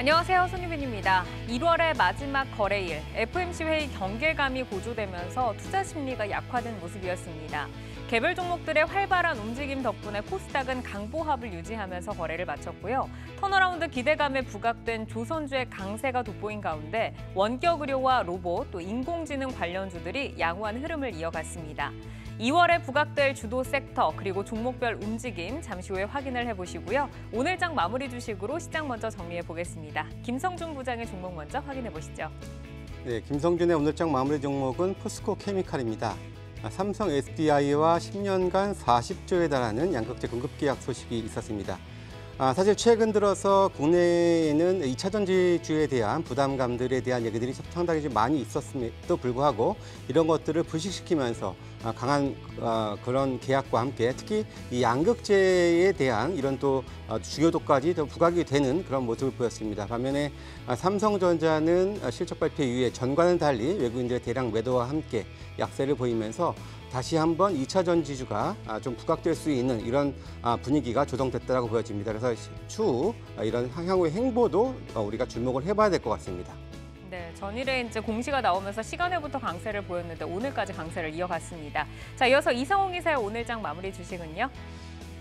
안녕하세요. 손유빈입니다. 1월의 마지막 거래일, FMC 회의 경계감이 고조되면서 투자 심리가 약화된 모습이었습니다. 개별 종목들의 활발한 움직임 덕분에 코스닥은 강보합을 유지하면서 거래를 마쳤고요. 턴어라운드 기대감에 부각된 조선주의 강세가 돋보인 가운데 원격 의료와 로봇 또 인공지능 관련주들이 양호한 흐름을 이어갔습니다. 2월에 부각될 주도 섹터 그리고 종목별 움직임 잠시 후에 확인을 해보시고요. 오늘장 마무리 주식으로 시장 먼저 정리해 보겠습니다. 김성준 부장의 종목 먼저 확인해 보시죠. 네, 김성준의 오늘장 마무리 종목은 포스코 케미칼입니다. 아, 삼성 SDI와 10년간 40조에 달하는 양극재 공급 계약 소식이 있었습니다. 아, 사실 최근 들어서 국내에는 이차 전지주에 대한 부담감들에 대한 얘기들이 상당히 좀 많이 있었음에도 불구하고 이런 것들을 불식시키면서 아, 강한 어, 그런 계약과 함께 특히 이 양극재에 대한 이런 또 어, 주요도까지 더 부각이 되는 그런 모습을 보였습니다. 반면에 아, 삼성전자는 실적 발표 이후에 전과는 달리 외국인들의 대량 매도와 함께 약세를 보이면서 다시 한번 2차전 지주가 아, 좀 부각될 수 있는 이런 아, 분위기가 조성됐다고 보여집니다. 그래서 추후 아, 이런 향후의 행보도 어, 우리가 주목을 해봐야 될 것 같습니다. 네, 전일에 이제 공시가 나오면서 시간에부터 강세를 보였는데 오늘까지 강세를 이어갔습니다. 자, 이어서 이성웅 기사의 오늘장 마무리 주식은요?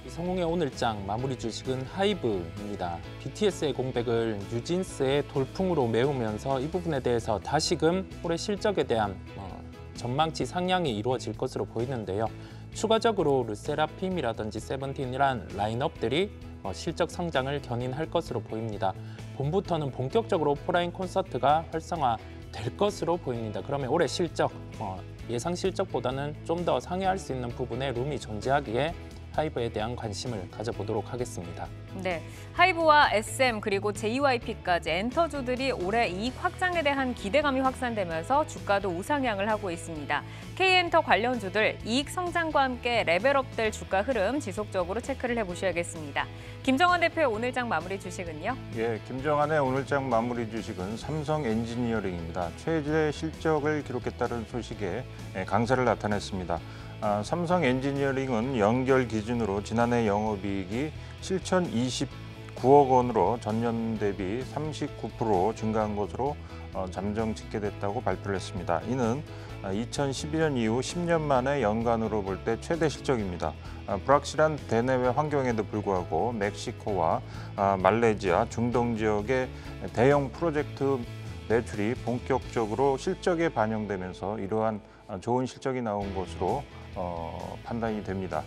이성웅의 오늘장 마무리 주식은 하이브입니다. BTS의 공백을 뉴진스의 돌풍으로 메우면서 이 부분에 대해서 다시금 올해 실적에 대한 어, 전망치 상향이 이루어질 것으로 보이는데요. 추가적으로 르세라핌이라든지 세븐틴이란 라인업들이 어, 실적 성장을 견인할 것으로 보입니다. 봄부터는 본격적으로 오프라인 콘서트가 활성화될 것으로 보입니다. 그러면 올해 실적, 어, 예상 실적보다는 좀 더 상회할 수 있는 부분에 룸이 존재하기에 하이브에 대한 관심을 가져보도록 하겠습니다. 네, 하이브와 SM 그리고 JYP까지 엔터주들이 올해 이익 확장에 대한 기대감이 확산되면서 주가도 우상향을 하고 있습니다. K엔터 관련주들 이익 성장과 함께 레벨업될 주가 흐름 지속적으로 체크를 해보셔야겠습니다. 김정환 대표의 오늘장 마무리 주식은요? 예, 김정환의 오늘장 마무리 주식은 삼성 엔지니어링입니다. 최대 실적을 기록했다는 소식에 예, 강세를 나타냈습니다. 아, 삼성 엔지니어링은 연결 기준으로 지난해 영업이익이 7,029억 원으로 전년 대비 39% 증가한 것으로 어, 잠정 집계됐다고 발표를 했습니다. 이는 2012년 아, 이후 10년 만에 연간으로 볼 때 최대 실적입니다. 아, 불확실한 대내외 환경에도 불구하고 멕시코와 아, 말레이시아, 중동 지역의 대형 프로젝트 매출이 본격적으로 실적에 반영되면서 이러한 좋은 실적이 나온 것으로 어, 판단이 됩니다.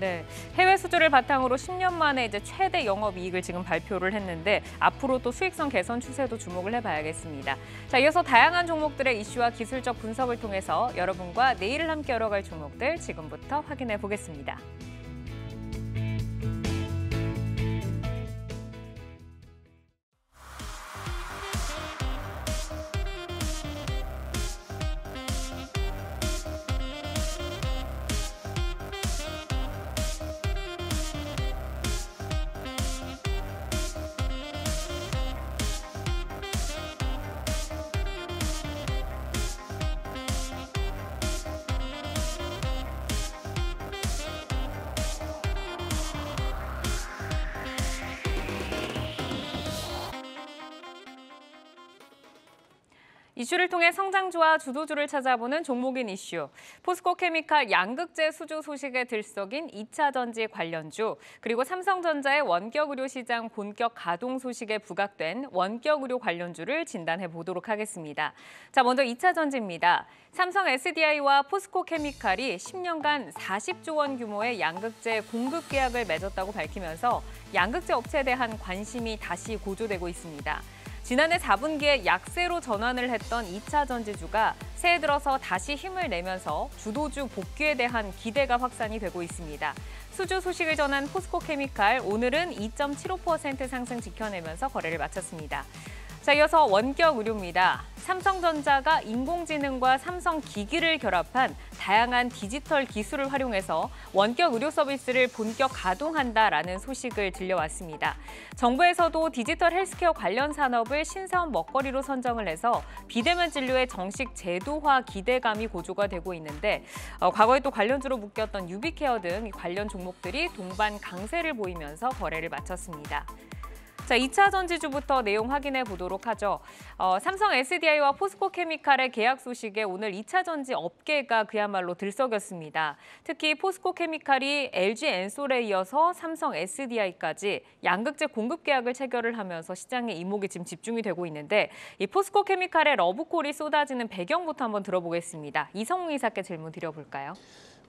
네, 해외 수주를 바탕으로 10년 만에 이제 최대 영업 이익을 지금 발표를 했는데 앞으로 또 수익성 개선 추세도 주목을 해봐야겠습니다. 자, 이어서 다양한 종목들의 이슈와 기술적 분석을 통해서 여러분과 내일을 함께 열어갈 종목들 지금부터 확인해 보겠습니다. 시장의 성장주와 주도주를 찾아보는 종목인 이슈, 포스코케미칼 양극재 수주 소식에 들썩인 2차 전지 관련주, 그리고 삼성전자의 원격 의료 시장 본격 가동 소식에 부각된 원격 의료 관련주를 진단해 보도록 하겠습니다. 자, 먼저 2차 전지입니다. 삼성 SDI와 포스코케미칼이 10년간 40조 원 규모의 양극재 공급 계약을 맺었다고 밝히면서 양극재 업체에 대한 관심이 다시 고조되고 있습니다. 지난해 4분기에 약세로 전환을 했던 2차 전지주가 새해 들어서 다시 힘을 내면서 주도주 복귀에 대한 기대가 확산이 되고 있습니다. 수주 소식을 전한 포스코케미칼 오늘은 2.75% 상승 지켜내면서 거래를 마쳤습니다. 자, 이어서 원격 의료입니다. 삼성전자가 인공지능과 삼성 기기를 결합한 다양한 디지털 기술을 활용해서 원격 의료 서비스를 본격 가동한다라는 소식을 들려왔습니다. 정부에서도 디지털 헬스케어 관련 산업을 신사업 먹거리로 선정을 해서 비대면 진료의 정식 제도화 기대감이 고조가 되고 있는데 어, 과거에 또 관련주로 묶였던 유비케어 등 관련 종목들이 동반 강세를 보이면서 거래를 마쳤습니다. 자, 2차 전지주부터 내용 확인해 보도록 하죠. 어, 삼성 SDI와 포스코케미칼의 계약 소식에 오늘 2차 전지 업계가 그야말로 들썩였습니다. 특히 포스코케미칼이 LG 엔솔에 이어서 삼성 SDI까지 양극재 공급 계약을 체결을 하면서 시장의 이목이 지금 집중이 되고 있는데 이 포스코케미칼의 러브콜이 쏟아지는 배경부터 한번 들어보겠습니다. 이성웅 이사께 질문 드려볼까요?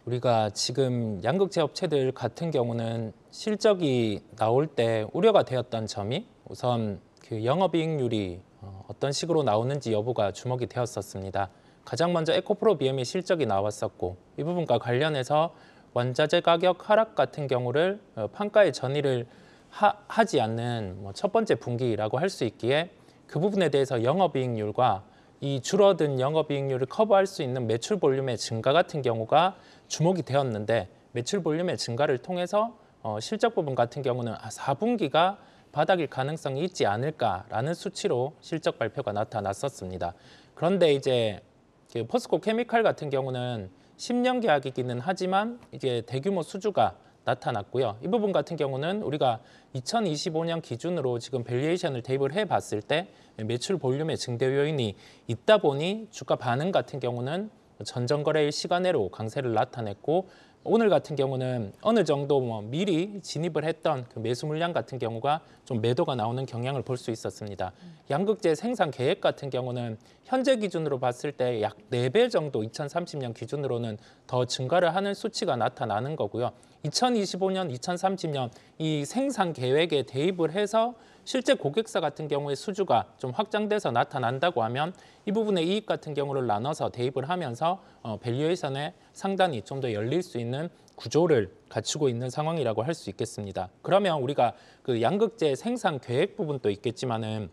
우리가 지금 양극재 업체들 같은 경우는 실적이 나올 때 우려가 되었던 점이 우선 그 영업이익률이 어, 어떤 식으로 나오는지 여부가 주목이 되었었습니다. 가장 먼저 에코프로 BM의 실적이 나왔었고 이 부분과 관련해서 원자재 가격 하락 같은 경우를 어, 판가의 전이를 하, 지 않는 뭐첫 번째 분기라고 할 수 있기에 그 부분에 대해서 영업이익률과 이 줄어든 영업이익률을 커버할 수 있는 매출 볼륨의 증가 같은 경우가 주목이 되었는데 매출 볼륨의 증가를 통해서 어, 실적 부분 같은 경우는 아, 4분기가 바닥일 가능성이 있지 않을까라는 수치로 실적 발표가 나타났었습니다. 그런데 이제 그 포스코 케미칼 같은 경우는 10년 계약이기는 하지만 이게 대규모 수주가 나타났고요. 이 부분 같은 경우는 우리가 2025년 기준으로 지금 밸리에이션을 대입을 해봤을 때 매출 볼륨의 증대 요인이 있다 보니 주가 반응 같은 경우는 전전거래일 시간으로 강세를 나타냈고 오늘 같은 경우는 어느 정도 뭐 미리 진입을 했던 그 매수 물량 같은 경우가 좀 매도가 나오는 경향을 볼 수 있었습니다. 양극재 생산 계획 같은 경우는 현재 기준으로 봤을 때 약4배 정도 2030년 기준으로는 더 증가를 하는 수치가 나타나는 거고요. 2025년, 2030년 이 생산 계획에 대입을 해서 실제 고객사 같은 경우에 수주가 좀 확장돼서 나타난다고 하면 이 부분의 이익 같은 경우를 나눠서 대입을 하면서 어, 밸류에이션의 상단이 좀 더 열릴 수 있는 구조를 갖추고 있는 상황이라고 할 수 있겠습니다. 그러면 우리가 그 양극재 생산 계획 부분도 있겠지만은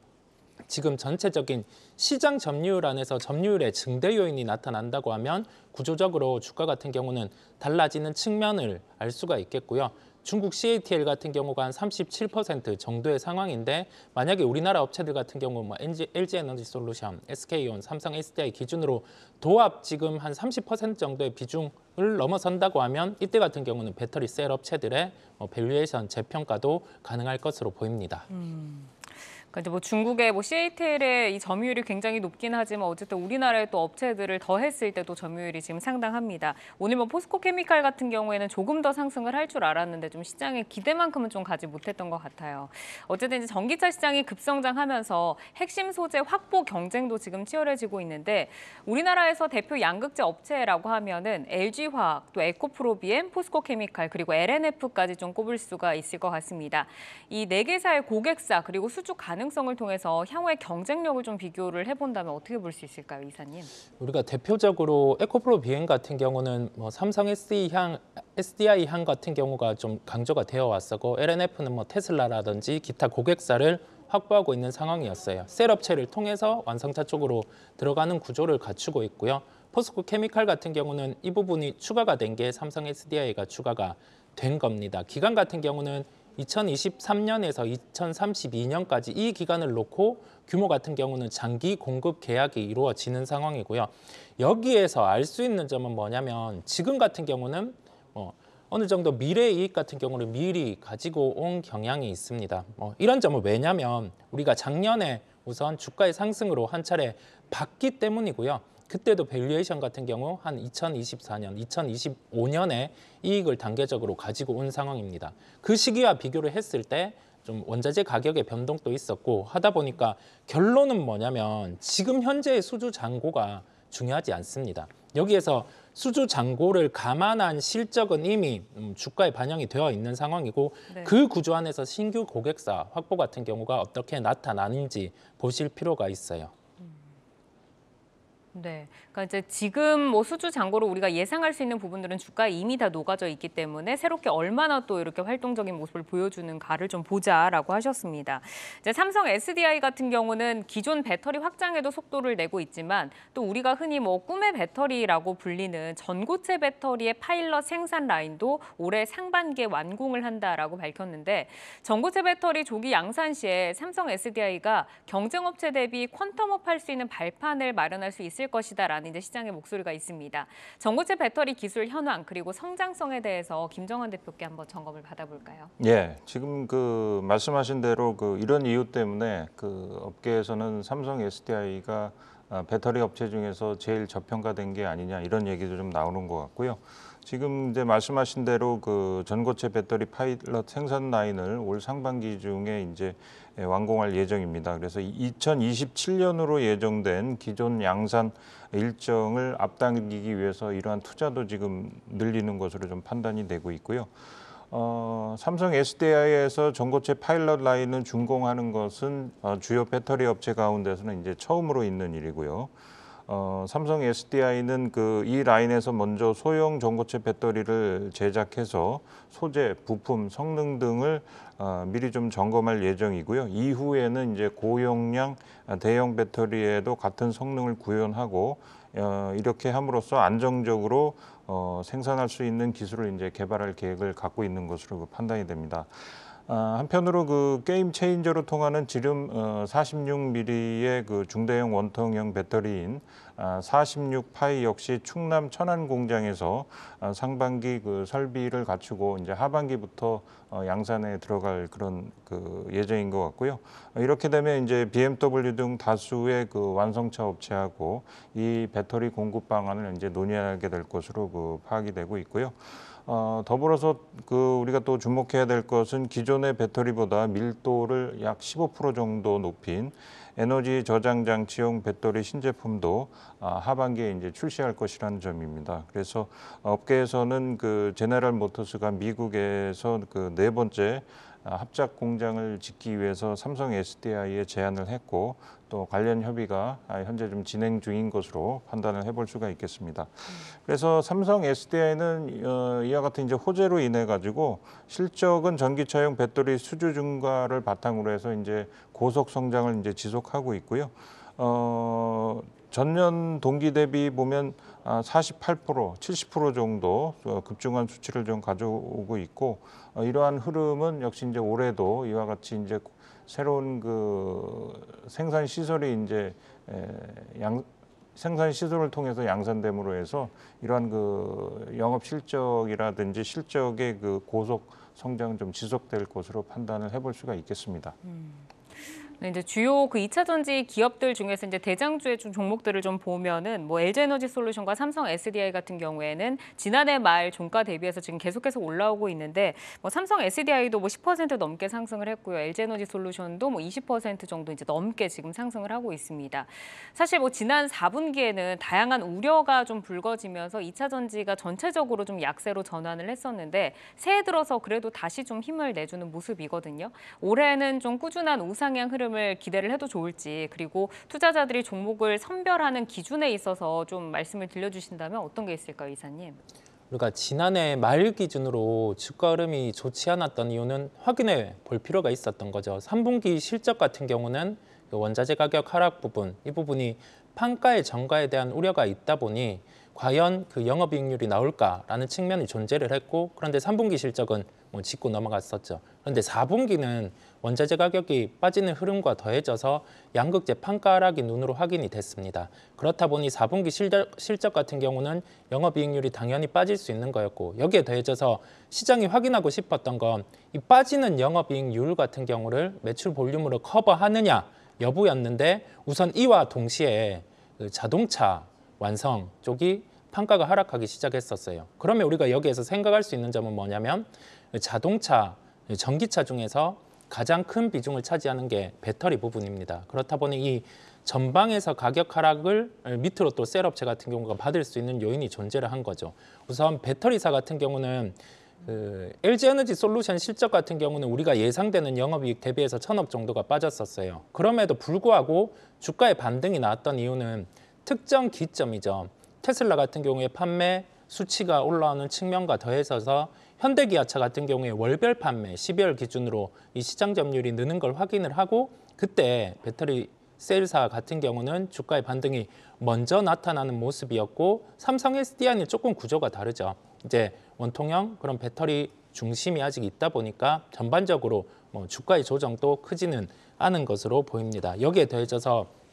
지금 전체적인 시장 점유율 안에서 점유율의 증대 요인이 나타난다고 하면 구조적으로 주가 같은 경우는 달라지는 측면을 알 수가 있겠고요. 중국 CATL 같은 경우가 한 37% 정도의 상황인데 만약에 우리나라 업체들 같은 경우 뭐 LG, LG 에너지 솔루션, SK온, 삼성 SDI 기준으로 도합 지금 한 30% 정도의 비중을 넘어선다고 하면 이때 같은 경우는 배터리 셀 업체들의 뭐 밸류에이션 재평가도 가능할 것으로 보입니다. 음. 그러뭐 그러니까 중국의 뭐 CATL의 이 점유율이 굉장히 높긴 하지만 어쨌든 우리나라의 또 업체들을 더했을 때도 점유율이 지금 상당합니다. 오늘 뭐 포스코 케미칼 같은 경우에는 조금 더 상승을 할 줄 알았는데 좀 시장의 기대만큼은 좀 가지 못했던 것 같아요. 어쨌든 이제 전기차 시장이 급성장하면서 핵심 소재 확보 경쟁도 지금 치열해지고 있는데 우리나라에서 대표 양극재 업체라고 하면은 LG화학, 또 에코프로비엠, 포스코 케미칼 그리고 LNF까지 좀 꼽을 수가 있을 것 같습니다. 이 네 개사의 고객사 그리고 수주 가능 가능성을 통해서 향후의 경쟁력을 좀 비교를 해본다면 어떻게 볼 수 있을까요, 이사님? 우리가 대표적으로 에코프로 비행 같은 경우는 뭐 삼성 SE 향, SDI 향 같은 경우가 좀 강조가 되어 왔었고 LNF는 뭐 테슬라라든지 기타 고객사를 확보하고 있는 상황이었어요. 셀업체를 통해서 완성차 쪽으로 들어가는 구조를 갖추고 있고요. 포스코 케미칼 같은 경우는 이 부분이 추가가 된 게 삼성 SDI가 추가가 된 겁니다. 기간 같은 경우는 2023년에서 2032년까지 이 기간을 놓고 규모 같은 경우는 장기 공급 계약이 이루어지는 상황이고요. 여기에서 알 수 있는 점은 뭐냐면 지금 같은 경우는 어, 어느 정도 미래 이익 같은 경우를 미리 가지고 온 경향이 있습니다. 어, 이런 점은 왜냐면 우리가 작년에 우선 주가의 상승으로 한 차례 봤기 때문이고요. 그때도 밸류에이션 같은 경우 한 2024년, 2025년에 이익을 단계적으로 가지고 온 상황입니다. 그 시기와 비교를 했을 때 좀 원자재 가격의 변동도 있었고 하다 보니까 결론은 뭐냐면 지금 현재의 수주 잔고가 중요하지 않습니다. 여기에서 수주 잔고를 감안한 실적은 이미 음, 주가에 반영이 되어 있는 상황이고 네. 그 구조 안에서 신규 고객사 확보 같은 경우가 어떻게 나타나는지 보실 필요가 있어요. 네. 그러니까 이제 지금 뭐 수주 잔고로 우리가 예상할 수 있는 부분들은 주가 이미 다 녹아져 있기 때문에 새롭게 얼마나 또 이렇게 활동적인 모습을 보여주는가를 좀 보자라고 하셨습니다. 이제 삼성 SDI 같은 경우는 기존 배터리 확장에도 속도를 내고 있지만 또 우리가 흔히 뭐 꿈의 배터리라고 불리는 전고체 배터리의 파일럿 생산 라인도 올해 상반기에 완공을 한다라고 밝혔는데 전고체 배터리 조기 양산 시에 삼성 SDI가 경쟁업체 대비 퀀텀업 할 수 있는 발판을 마련할 수 있을 커질 것이다라는 이제 시장의 목소리가 있습니다. 전고체 배터리 기술 현황 그리고 성장성에 대해서 김정환 대표께 한번 점검을 받아볼까요? 예, 지금 그 말씀하신 대로 그 이런 이유 때문에 그 업계에서는 삼성 SDI가 아, 배터리 업체 중에서 제일 저평가된 게 아니냐 이런 얘기도 좀 나오는 것 같고요. 지금 이제 말씀하신 대로 그 전고체 배터리 파일럿 생산 라인을 올 상반기 중에 이제 예, 완공할 예정입니다. 그래서 2027년으로 예정된 기존 양산 일정을 앞당기기 위해서 이러한 투자도 지금 늘리는 것으로 좀 판단이 되고 있고요. 어, 삼성 SDI에서 전고체 파일럿 라인을 준공하는 것은 어, 주요 배터리 업체 가운데서는 이제 처음으로 있는 일이고요. 어, 삼성 SDI는 그이 라인에서 먼저 소형 전고체 배터리를 제작해서 소재, 부품, 성능 등을 어, 미리 좀 점검할 예정이고요. 이후에는 이제 고용량 아, 대형 배터리에도 같은 성능을 구현하고 어, 이렇게 함으로써 안정적으로 어, 생산할 수 있는 기술을 이제 개발할 계획을 갖고 있는 것으로 판단이 됩니다. 아, 한편으로 그 게임 체인저로 통하는 지름 46mm의 어, 그 중대형 원통형 배터리인 46파이 아, 역시 충남 천안 공장에서 아, 상반기 그 설비를 갖추고 이제 하반기부터 어, 양산에 들어갈 그런 그 예정인 것 같고요. 이렇게 되면 이제 BMW 등 다수의 그 완성차 업체하고 이 배터리 공급 방안을 이제 논의하게 될 것으로 그 파악이 되고 있고요. 어, 더불어서 그 우리가 또 주목해야 될 것은 기존의 배터리보다 밀도를 약 15% 정도 높인 에너지 저장 장치용 배터리 신제품도 아, 하반기에 이제 출시할 것이라는 점입니다. 그래서 업계에서는 그 제네럴 모터스가 미국에서 그 네 번째 아, 합작 공장을 짓기 위해서 삼성 SDI에 제안을 했고 또 관련 협의가 아, 현재 좀 진행 중인 것으로 판단을 해볼 수가 있겠습니다. 그래서 삼성 SDI는 어, 이와 같은 이제 호재로 인해 가지고 실적은 전기차용 배터리 수주 증가를 바탕으로 해서 이제 고속 성장을 이제 지속하고 있고요. 어, 전년 동기 대비 보면 48%, 아, 70% 정도 어, 급증한 수치를 좀 가져오고 있고 어, 이러한 흐름은 역시 이제 올해도 이와 같이 이제 새로운 그 생산 시설이 이제 양 생산 시설을 통해서 양산됨으로 해서 이러한 그 영업 실적이라든지 실적의 그 고속 성장 좀 지속될 것으로 판단을 해볼 수가 있겠습니다. 음. 네, 이제 주요 그 2차 전지 기업들 중에서 이제 대장주의 좀 종목들을 좀 보면은 뭐 LG에너지 솔루션과 삼성 SDI 같은 경우에는 지난해 말 종가 대비해서 지금 계속해서 올라오고 있는데 뭐 삼성 SDI도 뭐 10% 넘게 상승을 했고요. LG에너지 솔루션도 뭐 20% 정도 이제 넘게 지금 상승을 하고 있습니다. 사실 뭐 지난 4분기에는 다양한 우려가 좀 불거지면서 2차 전지가 전체적으로 좀 약세로 전환을 했었는데 새해 들어서 그래도 다시 좀 힘을 내주는 모습이거든요. 올해는 좀 꾸준한 우상향 흐름 프리을 기대를 해도 좋을지 그리고 투자자들이 종목을 선별하는 기준에 있어서 좀 말씀을 들려주신다면 어떤 게 있을까요, 이사님? 우리가 지난해 말 기준으로 주가 흐름이 좋지 않았던 이유는 확인해 볼 필요가 있었던 거죠. 3분기 실적 같은 경우는 그 원자재 가격 하락 부분, 이 부분이 판가의 정가에 대한 우려가 있다 보니 과연 그 영업이익률이 나올까라는 측면이 존재를 했고 그런데 3분기 실적은 뭐 짚고 넘어갔었죠. 그런데 4분기는 원자재 가격이 빠지는 흐름과 더해져서 양극재 판가락이 눈으로 확인이 됐습니다. 그렇다 보니 4분기 실적, 실적 같은 경우는 영업이익률이 당연히 빠질 수 있는 거였고 여기에 더해져서 시장이 확인하고 싶었던 건 이 빠지는 영업이익률 같은 경우를 매출 볼륨으로 커버하느냐 여부였는데 우선 이와 동시에 그 자동차 완성 쪽이 판가가 하락하기 시작했었어요. 그러면 우리가 여기에서 생각할 수 있는 점은 뭐냐면 자동차, 전기차 중에서 가장 큰 비중을 차지하는 게 배터리 부분입니다. 그렇다 보니 이 전방에서 가격 하락을 밑으로 또 셀업체 같은 경우가 받을 수 있는 요인이 존재를 한 거죠. 우선 배터리사 같은 경우는 그 LG 에너지 솔루션 실적 같은 경우는 우리가 예상되는 영업이익 대비해서 천억 정도가 빠졌었어요. 그럼에도 불구하고 주가의 반등이 나왔던 이유는 특정 기점이죠. 테슬라 같은 경우에 판매 수치가 올라오는 측면과 더해져서 현대기아차 같은 경우에 월별 판매 12월 기준으로 이 시장 점유율이 느는 걸 확인을 하고 그때 배터리 셀사 같은 경우는 주가의 반등이 먼저 나타나는 모습이었고 삼성 SDI는 조금 구조가 다르죠. 이제 원통형 그런 배터리 중심이 아직 있다 보니까 전반적으로 뭐 주가의 조정도 크지는 않은 것으로 보입니다. 여기에 더해져서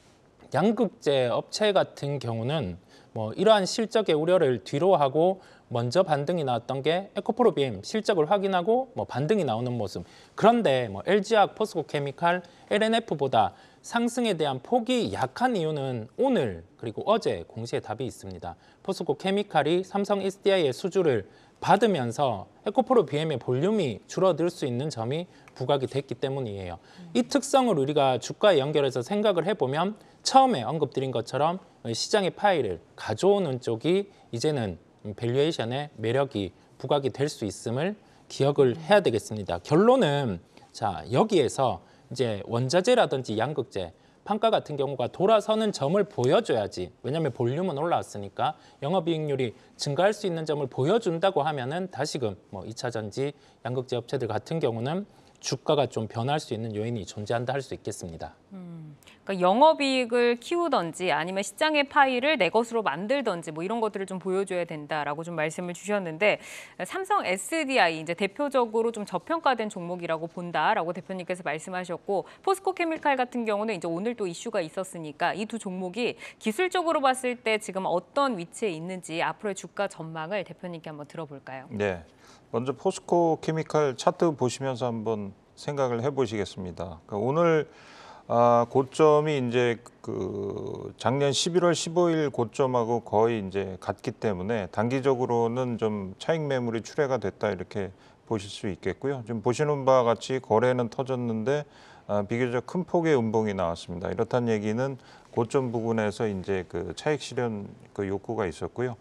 양극재 업체 같은 경우는 뭐 이러한 실적의 우려를 뒤로하고 먼저 반등이 나왔던 게 에코프로 비엠 실적을 확인하고 뭐 반등이 나오는 모습. 그런데 뭐 LG화학, 포스코케미칼, LNF보다 상승에 대한 폭이 약한 이유는 오늘 그리고 어제 공시에 답이 있습니다. 포스코케미칼이 삼성 SDI의 수주를 받으면서 에코프로 BM의 볼륨이 줄어들 수 있는 점이 부각이 됐기 때문이에요. 이 특성을 우리가 주가에 연결해서 생각을 해보면 처음에 언급드린 것처럼 시장의 파일을 가져오는 쪽이 이제는 밸류에이션의 매력이 부각이 될 수 있음을 기억을 해야 되겠습니다. 결론은 자 여기에서 이제 원자재라든지 양극재 판가 같은 경우가 돌아서는 점을 보여줘야지 왜냐하면 볼륨은 올라왔으니까 영업이익률이 증가할 수 있는 점을 보여준다고 하면은 다시금 뭐 2차전지 양극재 업체들 같은 경우는 주가가 좀 변할 수 있는 요인이 존재한다 할 수 있겠습니다. 음. 그러니까 영업이익을 키우던지 아니면 시장의 파이를 내 것으로 만들던지 뭐 이런 것들을 좀 보여줘야 된다라고 좀 말씀을 주셨는데 삼성 SDI 이제 대표적으로 좀 저평가된 종목이라고 본다라고 대표님께서 말씀하셨고 포스코 케미칼 같은 경우는 이제 오늘 또 이슈가 있었으니까 이 두 종목이 기술적으로 봤을 때 지금 어떤 위치에 있는지 앞으로의 주가 전망을 대표님께 한번 들어볼까요? 네. 먼저 포스코 케미칼 차트 보시면서 한번 생각을 해보시겠습니다. 그니까 오늘 아, 고점이 이제 그 작년 11월 15일 고점하고 거의 이제 같기 때문에 단기적으로는 좀 차익 매물이 출회가 됐다 이렇게 보실 수 있겠고요. 지금 보시는 바와 같이 거래는 터졌는데 아, 비교적 큰 폭의 음봉이 나왔습니다. 이렇다는 얘기는 고점 부근에서 이제 그 차익 실현 그 욕구가 있었고요.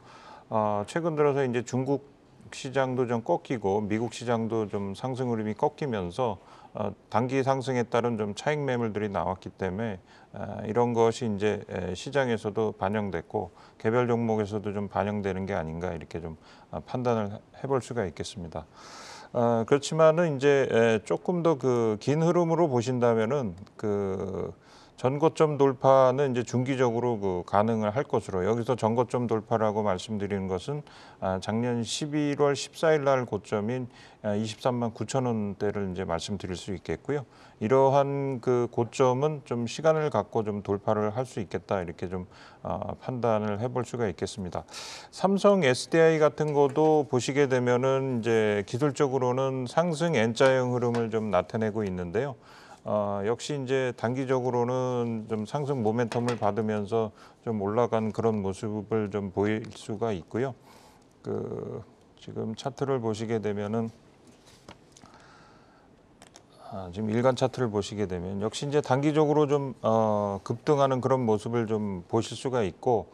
아, 최근 들어서 이제 중국 시장도 좀 꺾이고 미국 시장도 좀 상승 흐름이 꺾이면서 어, 단기 상승에 따른 좀 차익 매물들이 나왔기 때문에 아, 이런 것이 이제 시장에서도 반영됐고 개별 종목에서도 좀 반영되는 게 아닌가 이렇게 좀 아, 판단을 해볼 수가 있겠습니다. 아, 그렇지만은 이제 조금 더 그 긴 흐름으로 보신다면은 그 전고점 돌파는 이제 중기적으로 그 가능을 할 것으로 여기서 전고점 돌파라고 말씀드리는 것은 아, 작년 11월 14일 날 고점인 23만 아, 9천 원대를 이제 말씀드릴 수 있겠고요. 이러한 그 고점은 좀 시간을 갖고 좀 돌파를 할 수 있겠다 이렇게 좀 아, 판단을 해 볼 수가 있겠습니다. 삼성 SDI 같은 것도 보시게 되면은 이제 기술적으로는 상승 N자형 흐름을 좀 나타내고 있는데요. 어, 역시 이제 단기적으로는 좀 상승 모멘텀을 받으면서 좀 올라간 그런 모습을 좀 보일 수가 있고요. 그 지금 차트를 보시게 되면은 아, 지금 일간 차트를 보시게 되면 역시 이제 단기적으로 좀 어, 급등하는 그런 모습을 좀 보실 수가 있고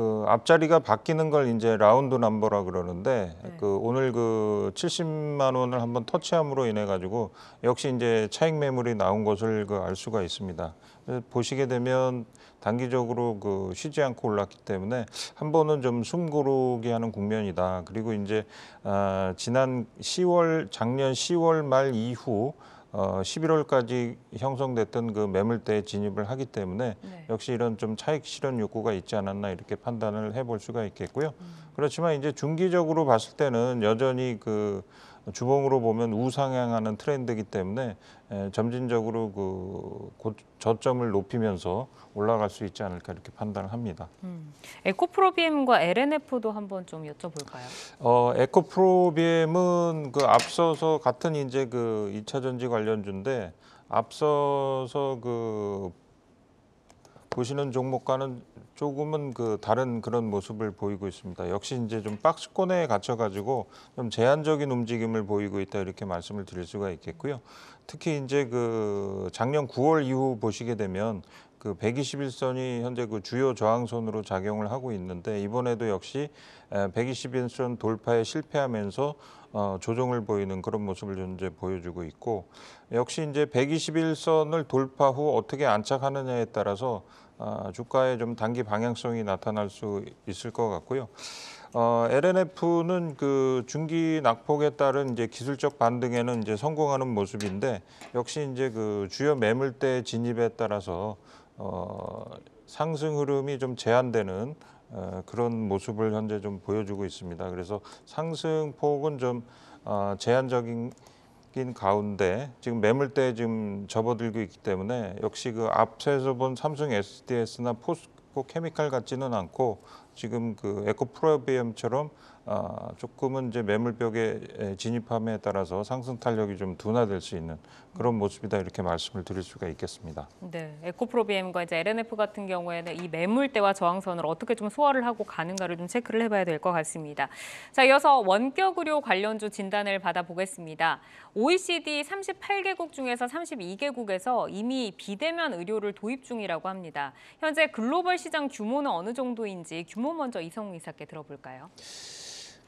그 앞자리가 바뀌는 걸 이제 라운드 넘버라 그러는데 네. 그 오늘 그 70만 원을 한번 터치함으로 인해 가지고 역시 이제 차익 매물이 나온 것을 그 알 수가 있습니다. 보시게 되면 단기적으로 그 쉬지 않고 올랐기 때문에 한 번은 좀 숨고르게 하는 국면이다. 그리고 이제 아 지난 10월 작년 10월 말 이후 어, 11월까지 형성됐던 그 매물대에 진입을 하기 때문에 네. 역시 이런 좀 차익 실현 욕구가 있지 않았나 이렇게 판단을 해볼 수가 있겠고요. 음. 그렇지만 이제 중기적으로 봤을 때는 여전히 그 주봉으로 보면 우상향하는 트렌드이기 때문에 예, 점진적으로 그 고, 저점을 높이면서 올라갈 수 있지 않을까 이렇게 판단을 합니다. 음. 에코프로비엠과 LNF도 한번 좀 여쭤볼까요? 어, 에코프로비엠은 그 앞서서 같은 이제 그 2차 전지 관련주인데 앞서서 그 보시는 종목과는 조금은 그 다른 그런 모습을 보이고 있습니다. 역시 이제 좀 박스권에 갇혀 가지고 좀 제한적인 움직임을 보이고 있다 이렇게 말씀을 드릴 수가 있겠고요. 특히 이제 그 작년 9월 이후 보시게 되면 그 121선이 현재 그 주요 저항선으로 작용을 하고 있는데 이번에도 역시 121선 돌파에 실패하면서 어, 조정을 보이는 그런 모습을 현재 보여주고 있고 역시 이제 121선을 돌파 후 어떻게 안착하느냐에 따라서 어, 아, 주가에좀 단기 방향성이 나타날 수 있을 것 같고요. 어, LNF는 그 중기 낙폭에 따른 이제 기술적 반등에는 이제 성공하는 모습인데 역시 이제 그 주요 매물대 진입에 따라서 어, 상승 흐름이 좀 제한되는 어, 그런 모습을 현재 좀 보여주고 있습니다. 그래서 상승폭은 좀 어, 제한적인 가운데 지금 매물대 지금 접어들고 있기 때문에 역시 그 앞에서 본 삼성 SDS나 포스코 케미칼 같지는 않고 지금 그 에코프로비엄처럼 아, 조금은 이제 매물벽에 진입함에 따라서 상승 탄력이 좀 둔화될 수 있는 그런 모습이다 이렇게 말씀을 드릴 수가 있겠습니다. 네, 에코프로비엠과 이제 LNF 같은 경우에는 이 매물대와 저항선을 어떻게 좀 소화를 하고 가는가를 좀 체크를 해봐야 될 것 같습니다. 자, 이어서 원격 의료 관련주 진단을 받아보겠습니다. OECD 38개국 중에서 32개국에서 이미 비대면 의료를 도입 중이라고 합니다. 현재 글로벌 시장 규모는 어느 정도인지 규모 먼저 이성우 이사께 들어볼까요?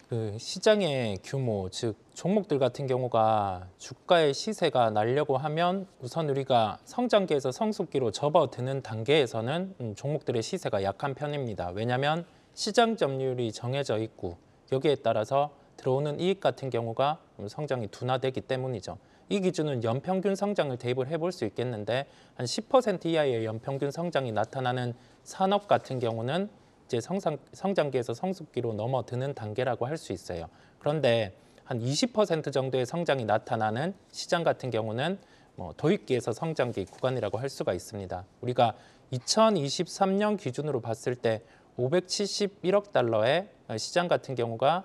그 시장의 규모, 즉 종목들 같은 경우가 주가의 시세가 날려고 하면 우선 우리가 성장기에서 성숙기로 접어드는 단계에서는 음, 종목들의 시세가 약한 편입니다. 왜냐하면 시장 점유율이 정해져 있고 여기에 따라서 들어오는 이익 같은 경우가 성장이 둔화되기 때문이죠. 이 기준은 연평균 성장을 대입을 해 볼 수 있겠는데 한 10% 이하의 연평균 성장이 나타나는 산업 같은 경우는 이제 성상, 성장기에서 성숙기로 넘어드는 단계라고 할 수 있어요. 그런데 한 20% 정도의 성장이 나타나는 시장 같은 경우는 뭐 도입기에서 성장기 구간이라고 할 수가 있습니다. 우리가 2023년 기준으로 봤을 때 571억 달러의 시장 같은 경우가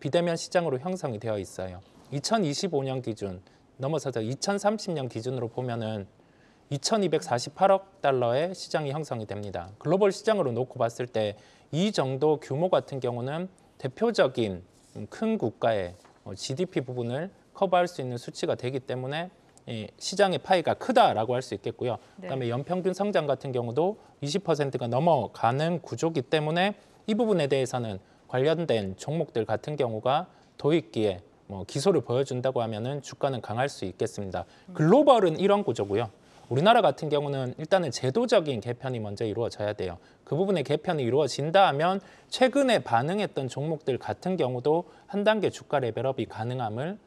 비대면 시장으로 형성이 되어 있어요. 2025년 기준 넘어서서 2030년 기준으로 보면은 2,248억 달러의 시장이 형성이 됩니다. 글로벌 시장으로 놓고 봤을 때 이 정도 규모 같은 경우는 대표적인 음, 큰 국가의 GDP 어, 부분을 커버할 수 있는 수치가 되기 때문에 시장의 파이가 크다라고 할 수 있겠고요. 네. 그다음에 연평균 성장 같은 경우도 20%가 넘어가는 구조기 때문에 이 부분에 대해서는 관련된 종목들 같은 경우가 도입기에 뭐 기소를 보여준다고 하면은 주가는 강할 수 있겠습니다. 글로벌은 이런 구조고요. 우리나라 같은 경우는 일단은 제도적인 개편이 먼저 이루어져야 돼요. 그 부분의 개편이 이루어진다 하면 최근에 반응했던 종목들 같은 경우도 한 단계 주가 레벨업이 가능함을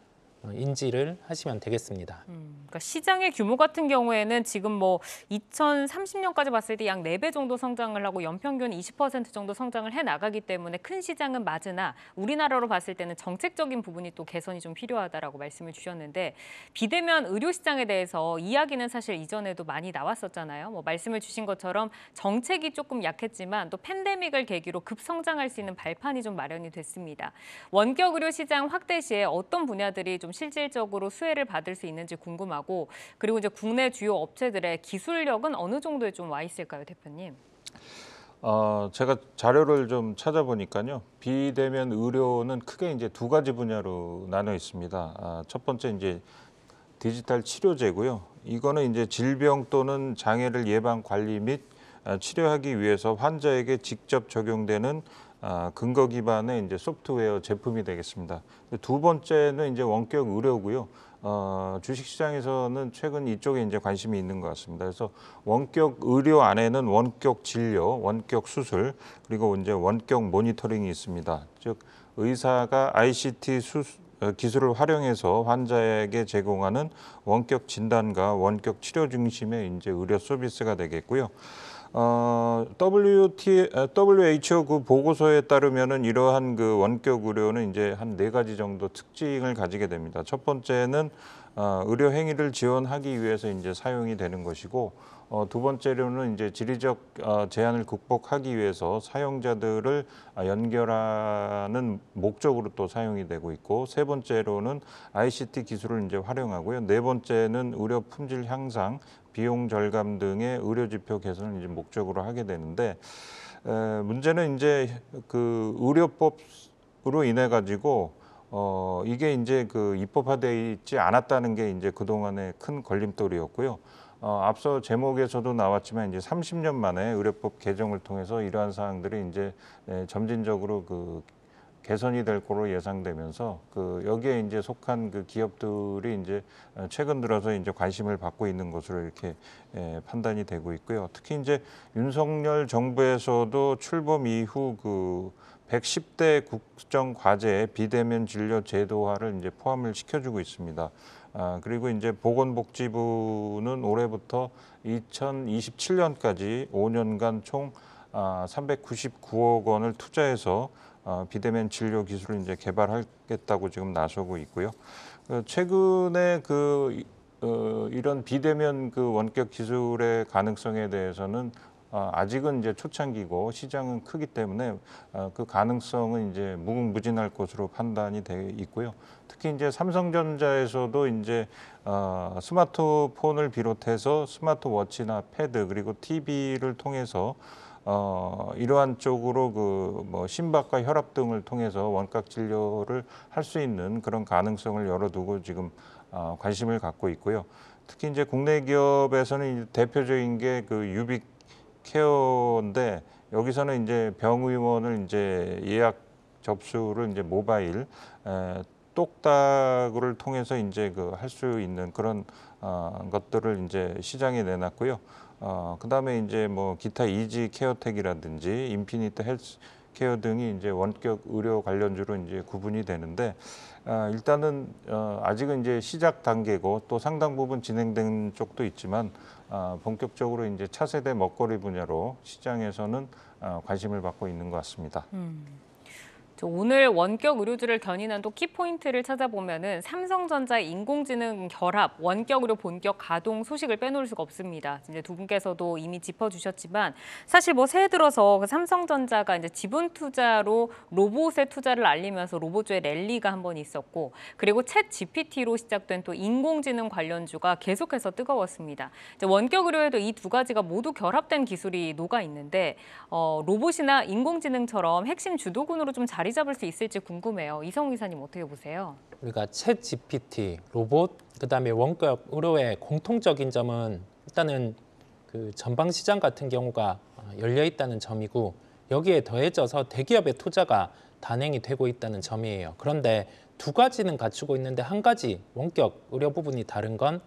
어, 인지를 하시면 되겠습니다. 음, 그러니까 시장의 규모 같은 경우에는 지금 뭐 2030년까지 봤을 때 약4배 정도 성장을 하고 연평균 20% 정도 성장을 해 나가기 때문에 큰 시장은 맞으나 우리나라로 봤을 때는 정책적인 부분이 또 개선이 좀 필요하다라고 말씀을 주셨는데 비대면 의료 시장에 대해서 이야기는 사실 이전에도 많이 나왔었잖아요. 뭐 말씀을 주신 것처럼 정책이 조금 약했지만 또 팬데믹을 계기로 급성장할 수 있는 발판이 좀 마련이 됐습니다. 원격 의료 시장 확대 시에 어떤 분야들이 좀좀 실질적으로 수혜를 받을 수 있는지 궁금하고 그리고 이제 국내 주요 업체들의 기술력은 어느 정도에 좀 와 있을까요, 대표님? 어, 제가 자료를 좀 찾아보니까요. 비대면 의료는 크게 이제 두 가지 분야로 나눠 있습니다. 아, 첫 번째 이제 디지털 치료제고요. 이거는 이제 질병 또는 장애를 예방 관리 및 아, 치료하기 위해서 환자에게 직접 적용되는 아, 근거 기반의 이제 소프트웨어 제품이 되겠습니다. 두 번째는 이제 원격 의료고요. 어, 주식시장에서는 최근 이쪽에 이제 관심이 있는 것 같습니다. 그래서 원격 의료 안에는 원격 진료, 원격 수술, 그리고 이제 원격 모니터링이 있습니다. 즉 의사가 ICT 수, 어, 기술을 활용해서 환자에게 제공하는 원격 진단과 원격 치료 중심의 이제 의료 서비스가 되겠고요. 어, WT, 어, WHO 그 보고서에 따르면은 이러한 그 원격 의료는 이제 한 네 가지 정도 특징을 가지게 됩니다. 첫 번째는 어, 의료 행위를 지원하기 위해서 이제 사용이 되는 것이고 어, 두 번째로는 이제 지리적 어, 제한을 극복하기 위해서 사용자들을 아, 연결하는 목적으로 또 사용이 되고 있고 세 번째로는 ICT 기술을 이제 활용하고요. 네 번째는 의료 품질 향상, 비용 절감 등의 의료 지표 개선을 이제 목적으로 하게 되는데 에, 문제는 이제 그 의료법으로 인해 가지고 어 이게 이제 그 입법화돼 있지 않았다는 게 이제 그동안의 큰 걸림돌이었고요. 어, 앞서 제목에서도 나왔지만 이제 30년 만에 의료법 개정을 통해서 이러한 사항들이 이제 에, 점진적으로 그 개선이 될 거로 예상되면서 그 여기에 이제 속한 그 기업들이 이제 어, 최근 들어서 이제 관심을 받고 있는 것으로 이렇게 예, 판단이 되고 있고요. 특히 이제 윤석열 정부에서도 출범 이후 그 110대 국정 과제 비대면 진료 제도화를 이제 포함을 시켜주고 있습니다. 아, 그리고 이제 보건복지부는 올해부터 2027년까지 5년간 총 아, 399억 원을 투자해서 어, 비대면 진료 기술을 이제 개발하겠다고 지금 나서고 있고요. 어, 최근에 그 어, 이런 비대면 그 원격 기술의 가능성에 대해서는 아직은 이제 초창기고 시장은 크기 때문에 그 가능성은 이제 무궁무진할 것으로 판단이 돼 있고요. 특히 이제 삼성전자에서도 이제 스마트폰을 비롯해서 스마트워치나 패드 그리고 TV를 통해서 어, 이러한 쪽으로 그 뭐 심박과 혈압 등을 통해서 원각 진료를 할 수 있는 그런 가능성을 열어두고 지금 어, 관심을 갖고 있고요. 특히 이제 국내 기업에서는 대표적인 게 그 유빅 케어인데 여기서는 이제 병의원을 이제 예약 접수를 이제 모바일 에, 똑딱을 통해서 이제 그 할 수 있는 그런 어, 것들을 이제 시장에 내놨고요. 어, 그다음에 이제 뭐 기타 이지 케어텍이라든지 인피니트 헬스 케어 등이 이제 원격 의료 관련주로 이제 구분이 되는데 어, 일단은 어, 아직은 이제 시작 단계고 또 상당 부분 진행된 쪽도 있지만 아, 본격적으로 이제 차세대 먹거리 분야로 시장에서는 아, 관심을 받고 있는 것 같습니다. 음. 오늘 원격 의료주를 견인한 또 키포인트를 찾아보면은 삼성전자 인공지능 결합, 원격 의료 본격 가동 소식을 빼놓을 수가 없습니다. 이제 두 분께서도 이미 짚어주셨지만 사실 뭐 새해 들어서 그 삼성전자가 이제 지분 투자로 로봇에 투자를 알리면서 로봇주의 랠리가 한 번 있었고 그리고 챗 GPT로 시작된 또 인공지능 관련주가 계속해서 뜨거웠습니다. 이제 원격 의료에도 이 두 가지가 모두 결합된 기술이 녹아 있는데 어, 로봇이나 인공지능처럼 핵심 주도군으로 좀 자리 자리 잡을 수 있을지 궁금해요. 이성우 이사님 어떻게 보세요? 우리가 챗 GPT, 로봇, 그다음에 원격 의료의 공통적인 점은 일단은 그 전방 시장 같은 경우가 어, 열려 있다는 점이고 여기에 더해져서 대기업의 투자가 단행이 되고 있다는 점이에요. 그런데 두 가지는 갖추고 있는데 한 가지 원격 의료 부분이 다른 건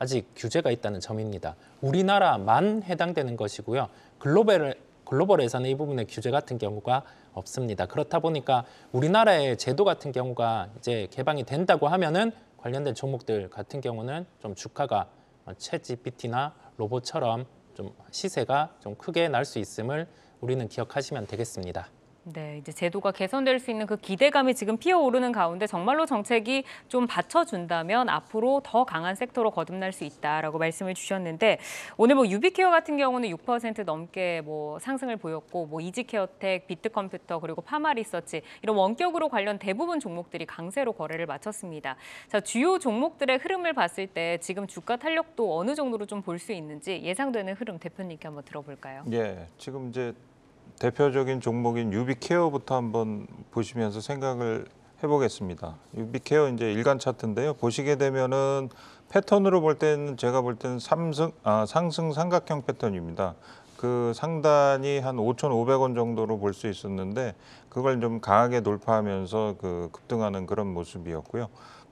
아직 규제가 있다는 점입니다. 우리나라만 해당되는 것이고요. 글로벌, 글로벌에서는 이 부분의 규제 같은 경우가 없습니다. 그렇다 보니까 우리나라의 제도 같은 경우가 이제 개방이 된다고 하면은 관련된 종목들 같은 경우는 좀 주가가 채GPT나 로봇처럼 좀 시세가 좀 크게 날 수 있음을 우리는 기억하시면 되겠습니다. 네, 이제 제도가 개선될 수 있는 그 기대감이 지금 피어오르는 가운데 정말로 정책이 좀 받쳐준다면 앞으로 더 강한 섹터로 거듭날 수 있다라고 말씀을 주셨는데 오늘 뭐 유비케어 같은 경우는 6% 넘게 뭐 상승을 보였고 뭐 이지케어텍, 비트컴퓨터 그리고 파마리서치 이런 원격으로 관련 대부분 종목들이 강세로 거래를 마쳤습니다. 자, 주요 종목들의 흐름을 봤을 때 지금 주가 탄력도 어느 정도로 좀 볼 수 있는지 예상되는 흐름 대표님께 한번 들어볼까요? 예, 지금 이제 대표적인 종목인 유비케어부터 한번 보시면서 생각을 해보겠습니다. 유비케어 이제 일간 차트인데요. 보시게 되면은 패턴으로 볼 때는 제가 볼 때는 삼승, 아, 상승 삼각형 패턴입니다. 그 상단이 한 5,500원 정도로 볼 수 있었는데 그걸 좀 강하게 돌파하면서 그 급등하는 그런 모습이었고요.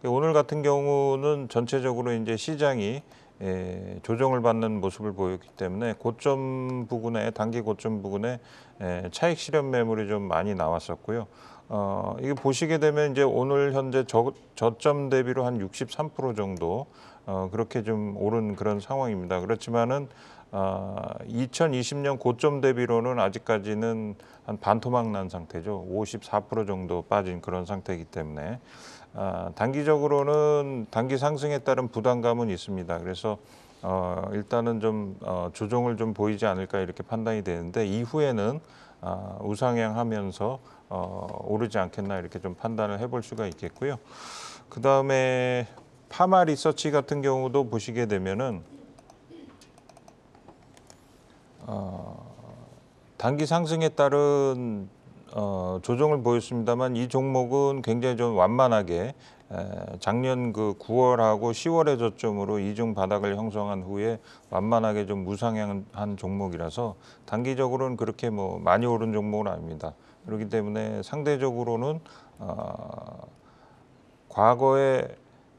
오늘 같은 경우는 전체적으로 이제 시장이 에, 예, 조정을 받는 모습을 보였기 때문에 고점 부근에 단기 고점 부근에 에, 예, 차익 실현 매물이 좀 많이 나왔었고요. 어, 이게 보시게 되면 이제 오늘 현재 저, 저점 대비로 한 63% 정도 어, 그렇게 좀 오른 그런 상황입니다. 그렇지만은 어, 2020년 고점 대비로는 아직까지는 한 반토막 난 상태죠. 54% 정도 빠진 그런 상태이기 때문에 아, 단기적으로는 단기 상승에 따른 부담감은 있습니다. 그래서 어, 일단은 좀 어, 조정을 좀 보이지 않을까 이렇게 판단이 되는데 이후에는 아, 우상향하면서 어, 오르지 않겠나 이렇게 좀 판단을 해볼 수가 있겠고요. 그 다음에 파마 리서치 같은 경우도 보시게 되면은 어, 단기 상승에 따른 어, 조정을 보였습니다만 이 종목은 굉장히 좀 완만하게 작년 그 9월하고 10월의 저점으로 이중 바닥을 형성한 후에 완만하게 좀 무상향한 종목이라서 단기적으로는 그렇게 뭐 많이 오른 종목은 아닙니다. 그렇기 때문에 상대적으로는 어, 과거에